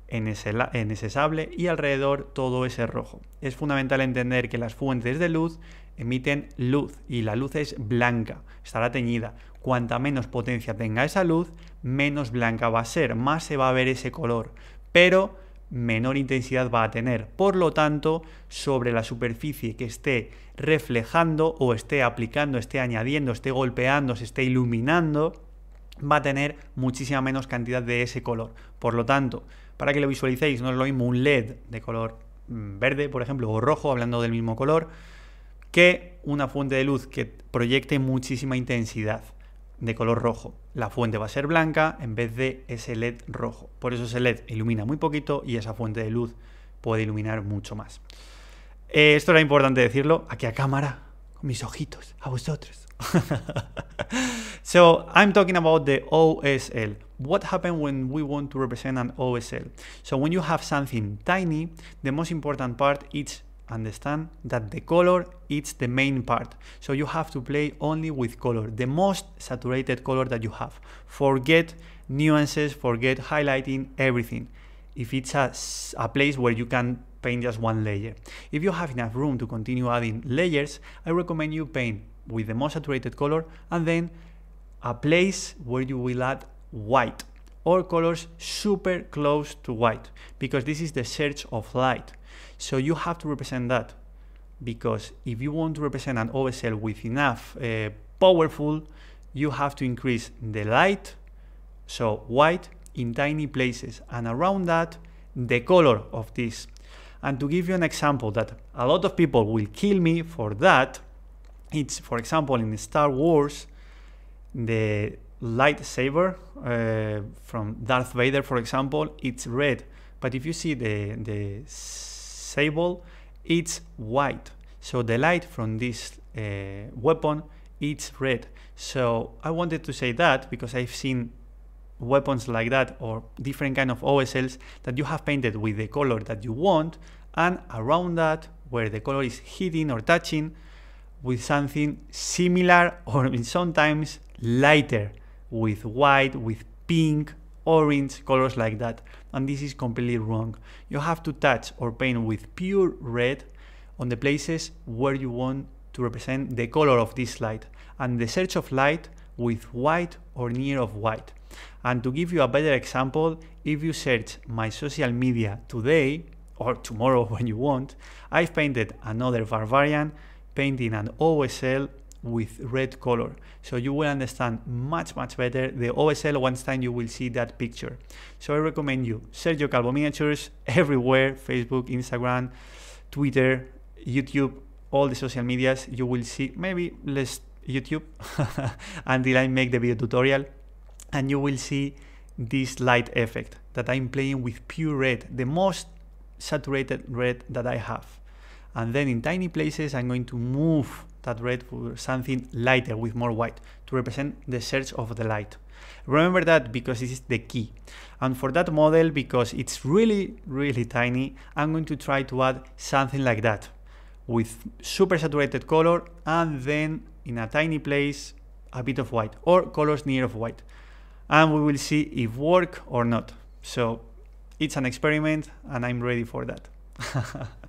en ese, en ese sable y alrededor todo ese rojo. Es fundamental entender que las fuentes de luz emiten luz y la luz es blanca, estará teñida. Cuanta menos potencia tenga esa luz, menos blanca va a ser, más se va a ver ese color, pero menor intensidad va a tener. Por lo tanto, sobre la superficie que esté reflejando o esté aplicando, esté añadiendo, esté golpeando, se esté iluminando, va a tener muchísima menos cantidad de ese color. Por lo tanto, para que lo visualicéis, no es lo mismo un LED de color mm, verde, por ejemplo, o rojo, hablando del mismo color, que una fuente de luz que proyecte muchísima intensidad de color rojo. La fuente va a ser blanca en vez de ese LED rojo. Por eso ese LED ilumina muy poquito y esa fuente de luz puede iluminar mucho más. Eh, esto era importante decirlo aquí a cámara, con mis ojitos, a vosotros. so I'm talking about the OSL. What happens when we want to represent an OSL? So when you have something tiny, the most important part is understand that the color is the main part. So you have to play only with color, the most saturated color that you have. Forget nuances, forget highlighting, everything. If it's a, a place where you can paint just one layer. If you have enough room to continue adding layers, I recommend you paint with the most saturated color and then a place where you will add white or colors super close to white because this is the search of light. So you have to represent that because if you want to represent an OSL with enough uh, powerful, you have to increase the light, so white in tiny places and around that the color of this. And to give you an example that a lot of people will kill me for that, it's for example in Star Wars, the lightsaber uh, from Darth Vader, for example, it's red. But if you see the the sable, it's white. So the light from this uh, weapon it's red. So I wanted to say that because I've seen weapons like that or different kind of OSLs that you have painted with the color that you want and around that where the color is hitting or touching with something similar or sometimes lighter with white, with pink, orange, colors like that. And this is completely wrong. You have to touch or paint with pure red on the places where you want to represent the color of this light and the search of light with white or near of white. And to give you a better example, if you search my social media today or tomorrow when you want, I've painted another barbarian painting an OSL with red color. So you will understand much, much better the OSL once time you will see that picture. So I recommend you your Calvo Miniatures everywhere, Facebook, Instagram, Twitter, YouTube, all the social medias. You will see maybe less YouTube until I make the video tutorial and you will see this light effect that I'm playing with pure red, the most saturated red that I have. And then in tiny places, I'm going to move that red for something lighter with more white to represent the search of the light. Remember that because this is the key. And for that model, because it's really, really tiny, I'm going to try to add something like that with super saturated color and then in a tiny place, a bit of white or colors near of white. And we will see if work or not. So it's an experiment and I'm ready for that.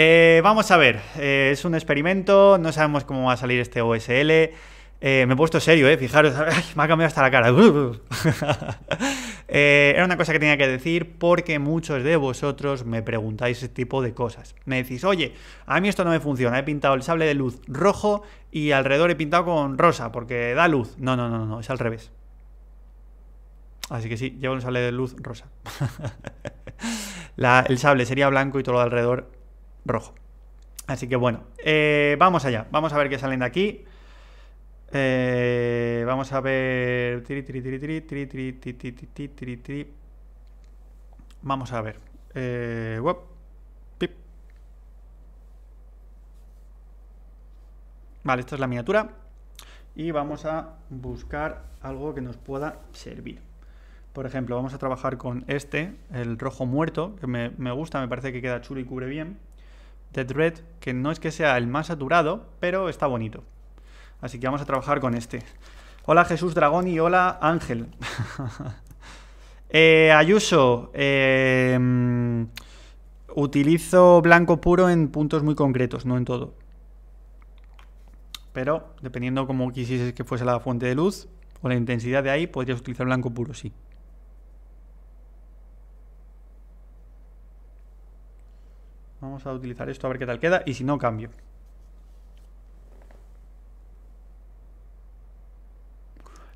Eh, vamos a ver, eh, es un experimento, no sabemos cómo va a salir este OSL. Eh, me he puesto serio, eh, fijaros, me ha cambiado hasta la cara. era una cosa que tenía que decir porque muchos de vosotros me preguntáis ese tipo de cosas. Me decís, oye, a mí esto no me funciona, he pintado el sable de luz rojo y alrededor he pintado con rosa porque da luz. No, no, no, no, es al revés. Así que sí, llevo el sable de luz rosa. el sable sería blanco y todo lo alrededor rojo. Así que bueno, vamos allá. Vamos a ver qué salen de aquí. vamos a ver. Vamos a ver. Vale, esta es la miniatura. Y vamos a buscar algo que nos pueda servir. Por ejemplo, vamos a trabajar con este, el rojo muerto, que me gusta, me parece que queda chulo y cubre bien. Dead Red, que no es que sea el más saturado, pero está bonito. Así que vamos a trabajar con este. Hola Jesús Dragón y hola Ángel. Eh, Ayuso, em, utilizo blanco puro en puntos muy concretos, no en todo. Pero dependiendo cómo quisieses que fuese la fuente de luz o la intensidad de ahí, podrías utilizar blanco puro, sí. Vamos a utilizar esto a ver qué tal queda y si no cambio.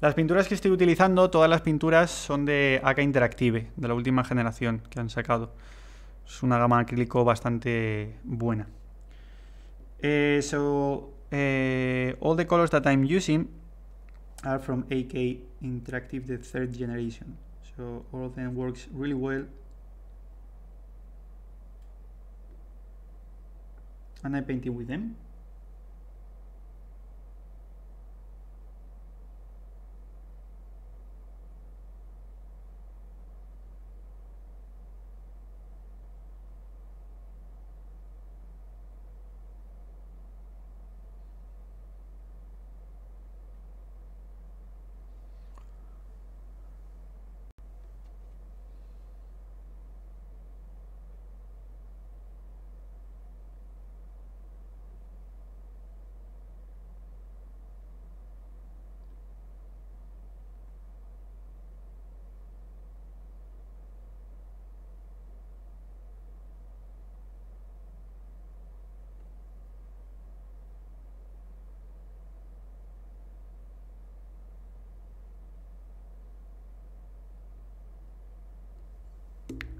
Las pinturas que estoy utilizando, todas las pinturas son de AK Interactive, de la última generación que han sacado. Es una gama acrílico bastante buena. Eh, so, eh, all the colors that I'm using are from AK Interactive, the third generation. So, all of them works really well and I painted with them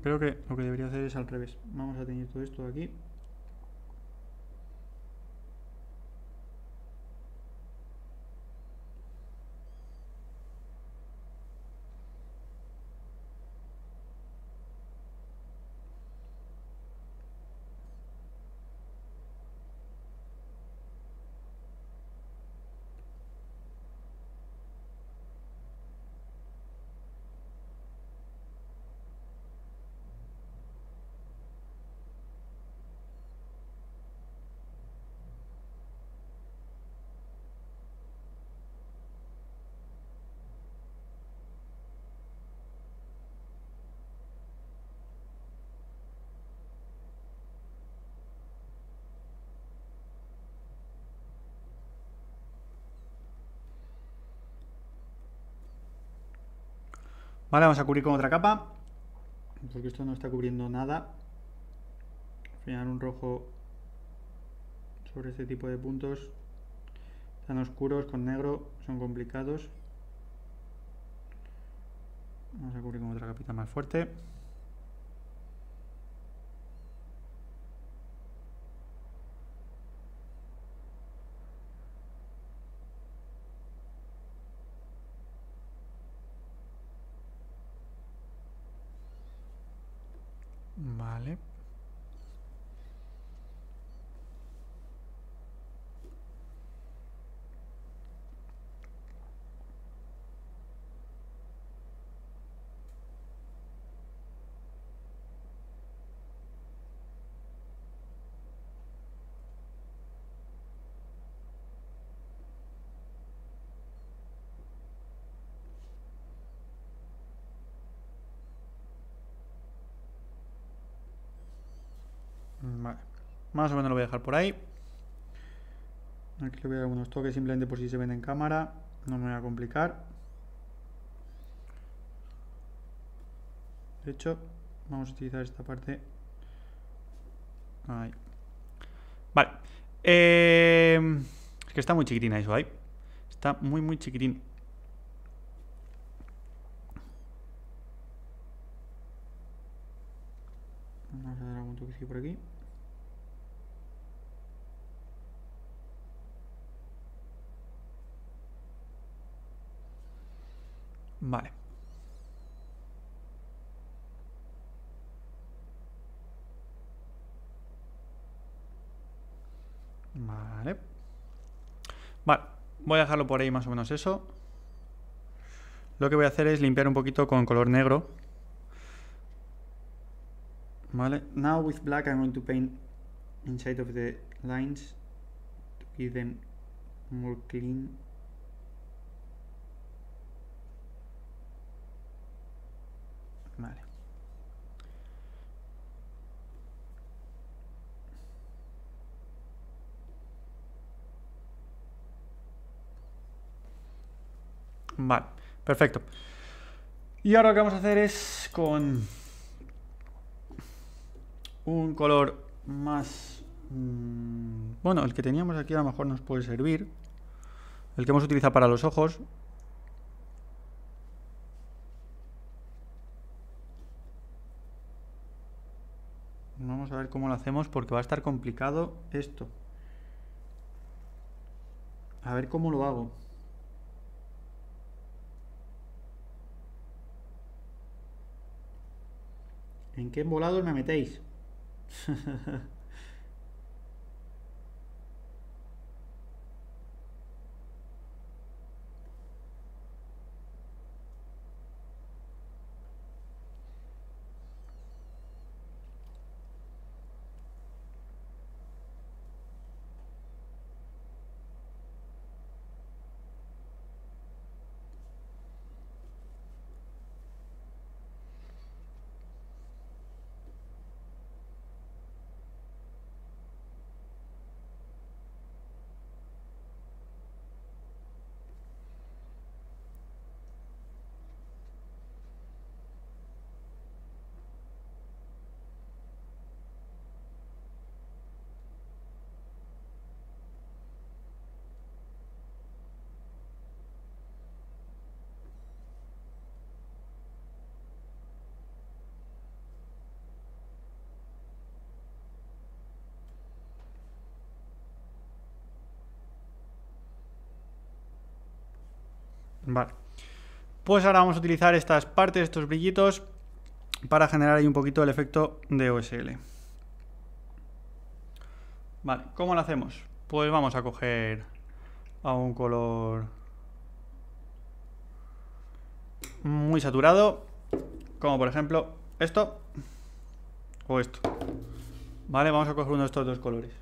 Creo que lo que debería hacer es al revés. Vamos a tener todo esto de aquí. Vale, vamos a cubrir con otra capa. Porque esto no está cubriendo nada. Final un rojo sobre este tipo de puntos. Tan oscuros con negro, son complicados. Vamos a cubrir con otra capita más fuerte. Más o menos lo voy a dejar por ahí. Aquí le voy a dar algunos toques simplemente por si se ven en cámara. No me voy a complicar. De hecho, vamos a utilizar esta parte. Ahí. Vale. Em, es que está muy chiquitina eso ahí. Está muy, muy chiquitín. Vamos a dar algún aquí por aquí. Vale. Vale. Vale, voy a dejarlo por ahí más o menos eso. Lo que voy a hacer es limpiar un poquito con color negro. Vale, now with black I'm going to paint inside of the lines to give them more clean Vale. Vale, perfecto. Y ahora lo que vamos a hacer es con un color más... Mm, bueno, el que teníamos aquí a lo mejor nos puede servir. El que hemos utilizado para los ojos, cómo lo hacemos porque va a estar complicado esto. A ver cómo lo hago. ¿En qué volados me metéis? Vale. Pues ahora vamos a utilizar estas partes, estos brillitos, para generar ahí un poquito el efecto de OSL. Vale, ¿cómo lo hacemos? Pues vamos a coger a un color muy saturado, como por ejemplo esto o esto. Vale, vamos a coger uno de estos dos colores.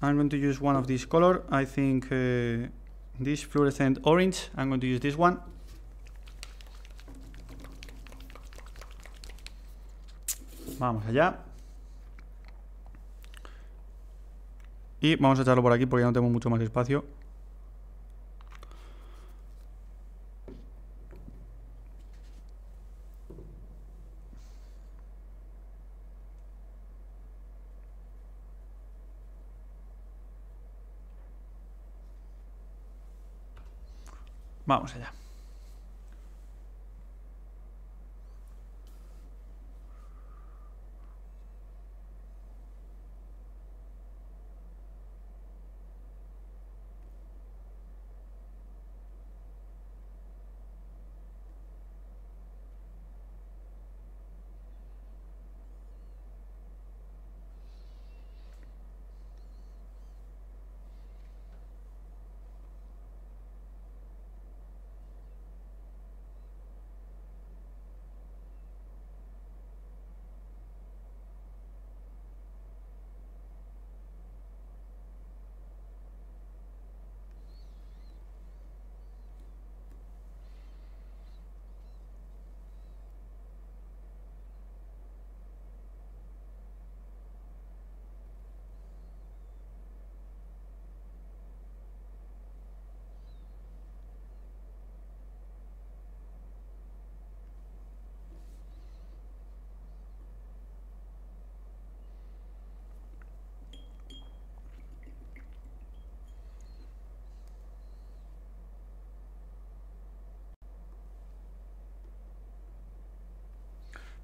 I'm going to use one of these color. I think eh, this fluorescent orange. I'm going to use this one. Vamos allá. Y vamos a echarlo por aquí porque ya no tengo mucho más espacio. Vamos allá.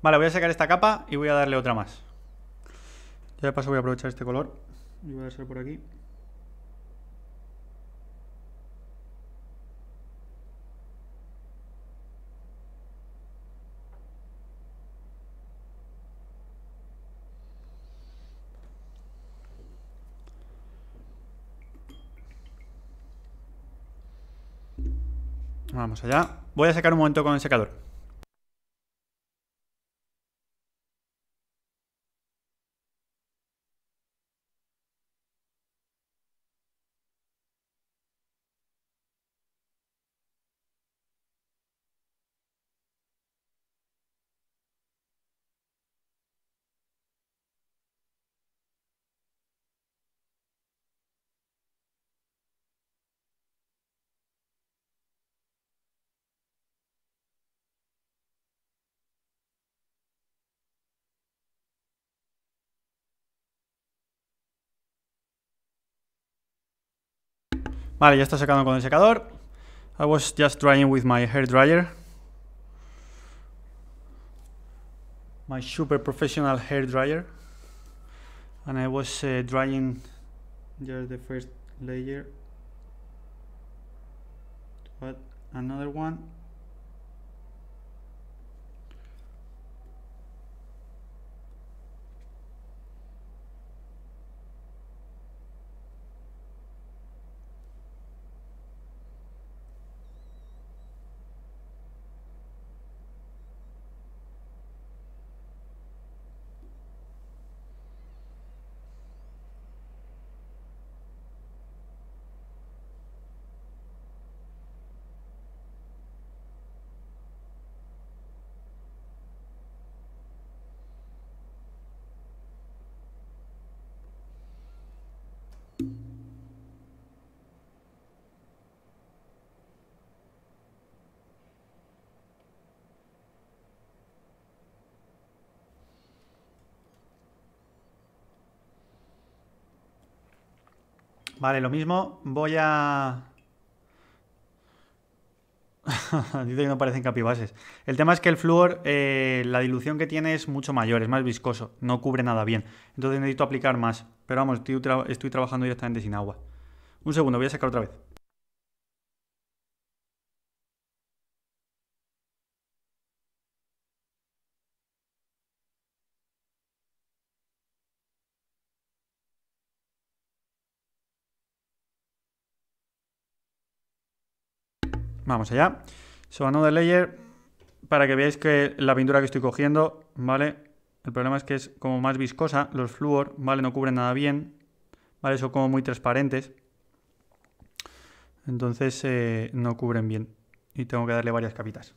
Vale, voy a sacar esta capa y voy a darle otra más. Ya de paso voy a aprovechar este color. Y voy a ser por aquí. Vamos allá. Voy a sacar un momento con el secador. Vale, ya está secando con el secador. I was just drying with my hair dryer. My super professional hair dryer. And I was eh, drying just the first layer. But another one. Vale, lo mismo. Voy a... Dice que no parecen capibases. El tema es que el flúor, eh, la dilución que tiene es mucho mayor, es más viscoso, no cubre nada bien. Entonces necesito aplicar más. Pero vamos, estoy trabajando directamente sin agua. Un segundo, voy a sacar otra vez. Vamos allá. So de layer, para que veáis que la pintura que estoy cogiendo, ¿vale? El problema es que es como más viscosa, los flúor, ¿vale? No cubren nada bien, ¿vale? Son como muy transparentes. Entonces eh, no cubren bien y tengo que darle varias capitas.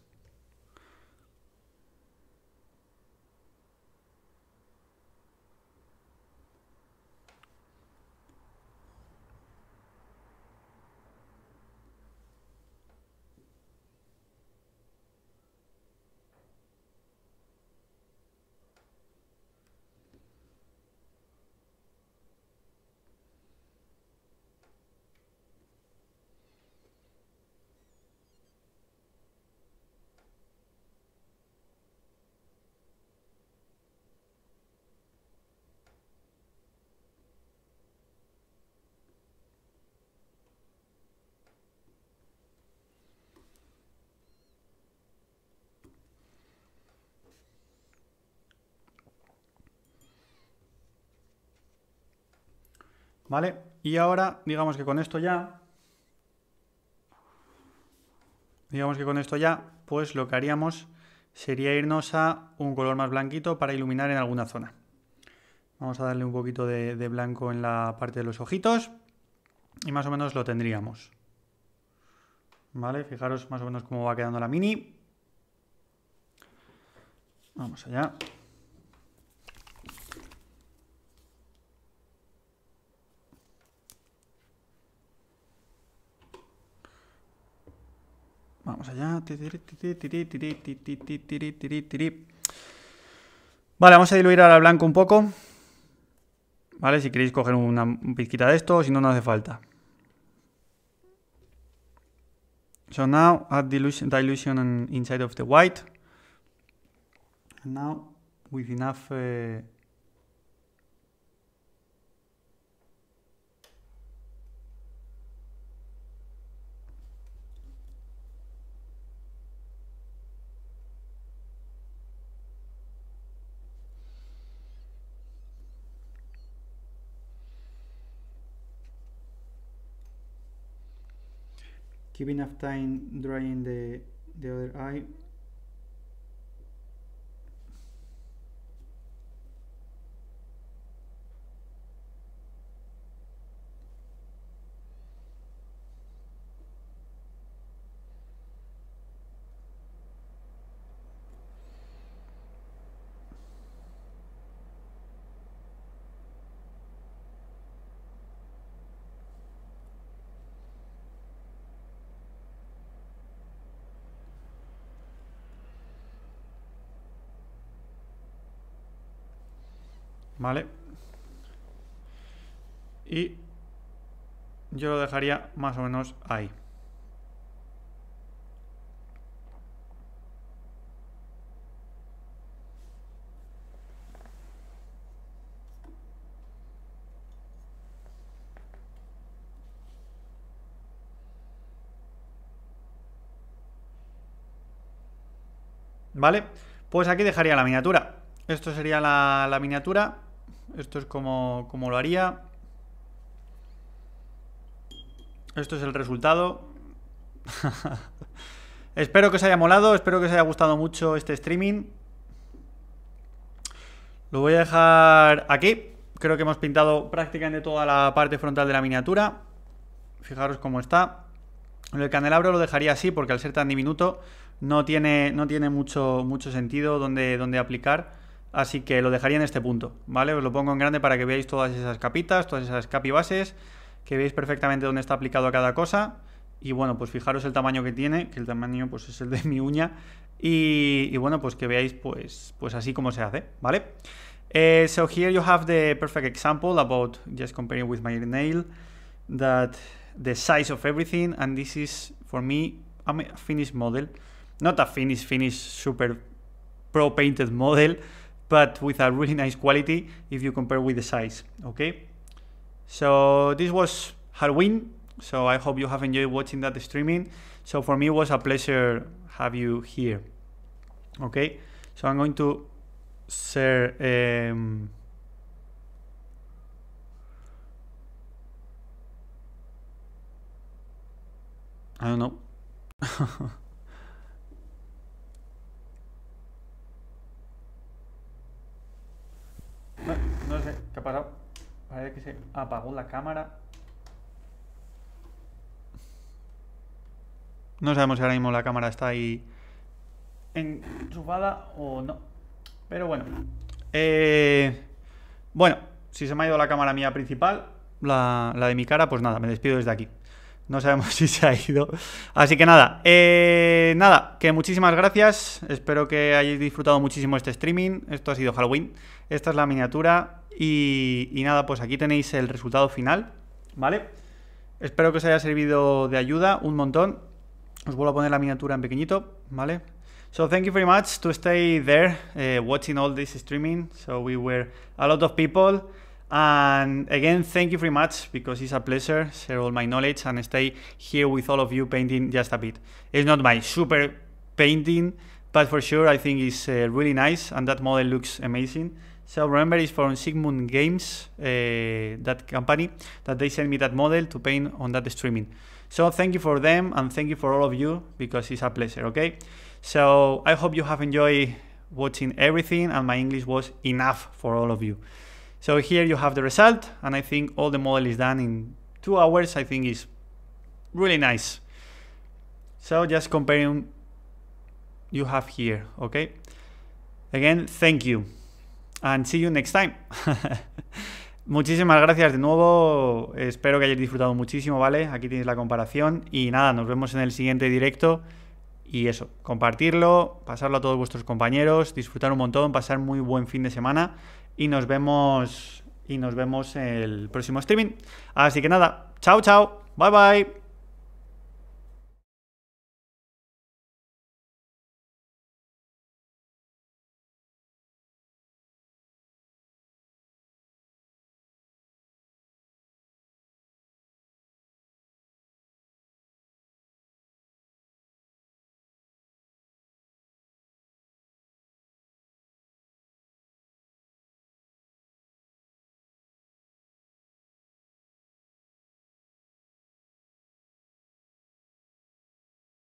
¿Vale? Y ahora, digamos que con esto ya, digamos que con esto ya, pues lo que haríamos sería irnos a un color más blanquito para iluminar en alguna zona. Vamos a darle un poquito de, de blanco en la parte de los ojitos y más o menos lo tendríamos. ¿Vale? Fijaros más o menos cómo va quedando la mini. Vamos allá. Vamos allá. Vale, vamos a diluir ahora blanco un poco. ¿Vale? Si queréis coger una pizquita de esto, si no, no hace falta. So now add dilution, inside of the white. And now with enough... keep enough time drying the the other eye ¿Vale? Y yo lo dejaría más o menos ahí. ¿Vale? Pues aquí dejaría la miniatura. Esto sería la, la miniatura. Esto es como, lo haría. Esto es el resultado. espero que os haya molado, espero que os haya gustado mucho este streaming. Lo voy a dejar aquí. Creo que hemos pintado prácticamente toda la parte frontal de la miniatura. Fijaros cómo está. El candelabro lo dejaría así porque al ser tan diminuto no tiene, no tiene mucho, mucho sentido donde, donde aplicar. Así que lo dejaría en este punto, ¿vale? Os lo pongo en grande para que veáis todas esas capitas, todas esas capibases, que veáis perfectamente dónde está aplicado a cada cosa. Y bueno, pues fijaros el tamaño que tiene, que el tamaño pues es el de mi uña. Y, bueno, pues que veáis pues, pues así como se hace, ¿vale? Eh, so here you have the perfect example about just comparing with my nail that the size of everything and this is for me a finished model not a finished finished super pro painted model but with a really nice quality if you compare with the size okay so this was Halloween so I hope you have enjoyed watching that streaming so for me it was a pleasure have you here okay so I'm going to share um, I don't know No, sé, ¿qué ha pasado? Parece que se apagó la cámara. No sabemos si ahora mismo la cámara está ahí enchufada o no. Pero bueno. Eh, bueno, si se me ha ido la cámara mía principal, la, la, de mi cara, pues nada, me despido desde aquí. No sabemos si se ha ido. Así que nada, eh, nada, que muchísimas gracias. Espero que hayáis disfrutado muchísimo este streaming. Esto ha sido Halloween. Esta es la miniatura y, y nada, pues aquí tenéis el resultado final, ¿vale? Espero que os haya servido de ayuda un montón. Os vuelvo a poner la miniatura en pequeñito, ¿vale? So thank you very much to stay there eh, watching all this streaming. So we were a lot of people. And again, thank you very much because it's a pleasure share all my knowledge and stay here with all of you painting just a bit. It's not my super painting, but for sure I think it's eh, really nice and that model looks amazing. So remember, it's from Sigmund Games, uh, that company, that they sent me that model to paint on that streaming. So thank you for them and thank you for all of you because it's a pleasure, okay? So I hope you have enjoyed watching everything and my English was enough for all of you. So here you have the result and I think all the model is done in two hours. I think is really nice. So just comparing you have here, okay? Again, thank you. and see you next time. Muchísimas gracias de nuevo. Espero que hayáis disfrutado muchísimo, ¿vale? Aquí tienes la comparación. Y nada, nos vemos en el siguiente directo. Y eso, compartirlo, pasarlo a todos vuestros compañeros, disfrutar un montón, pasar muy buen fin de semana. Y nos vemos. Y nos vemos el próximo streaming. Así que nada, chao, chao. Bye bye.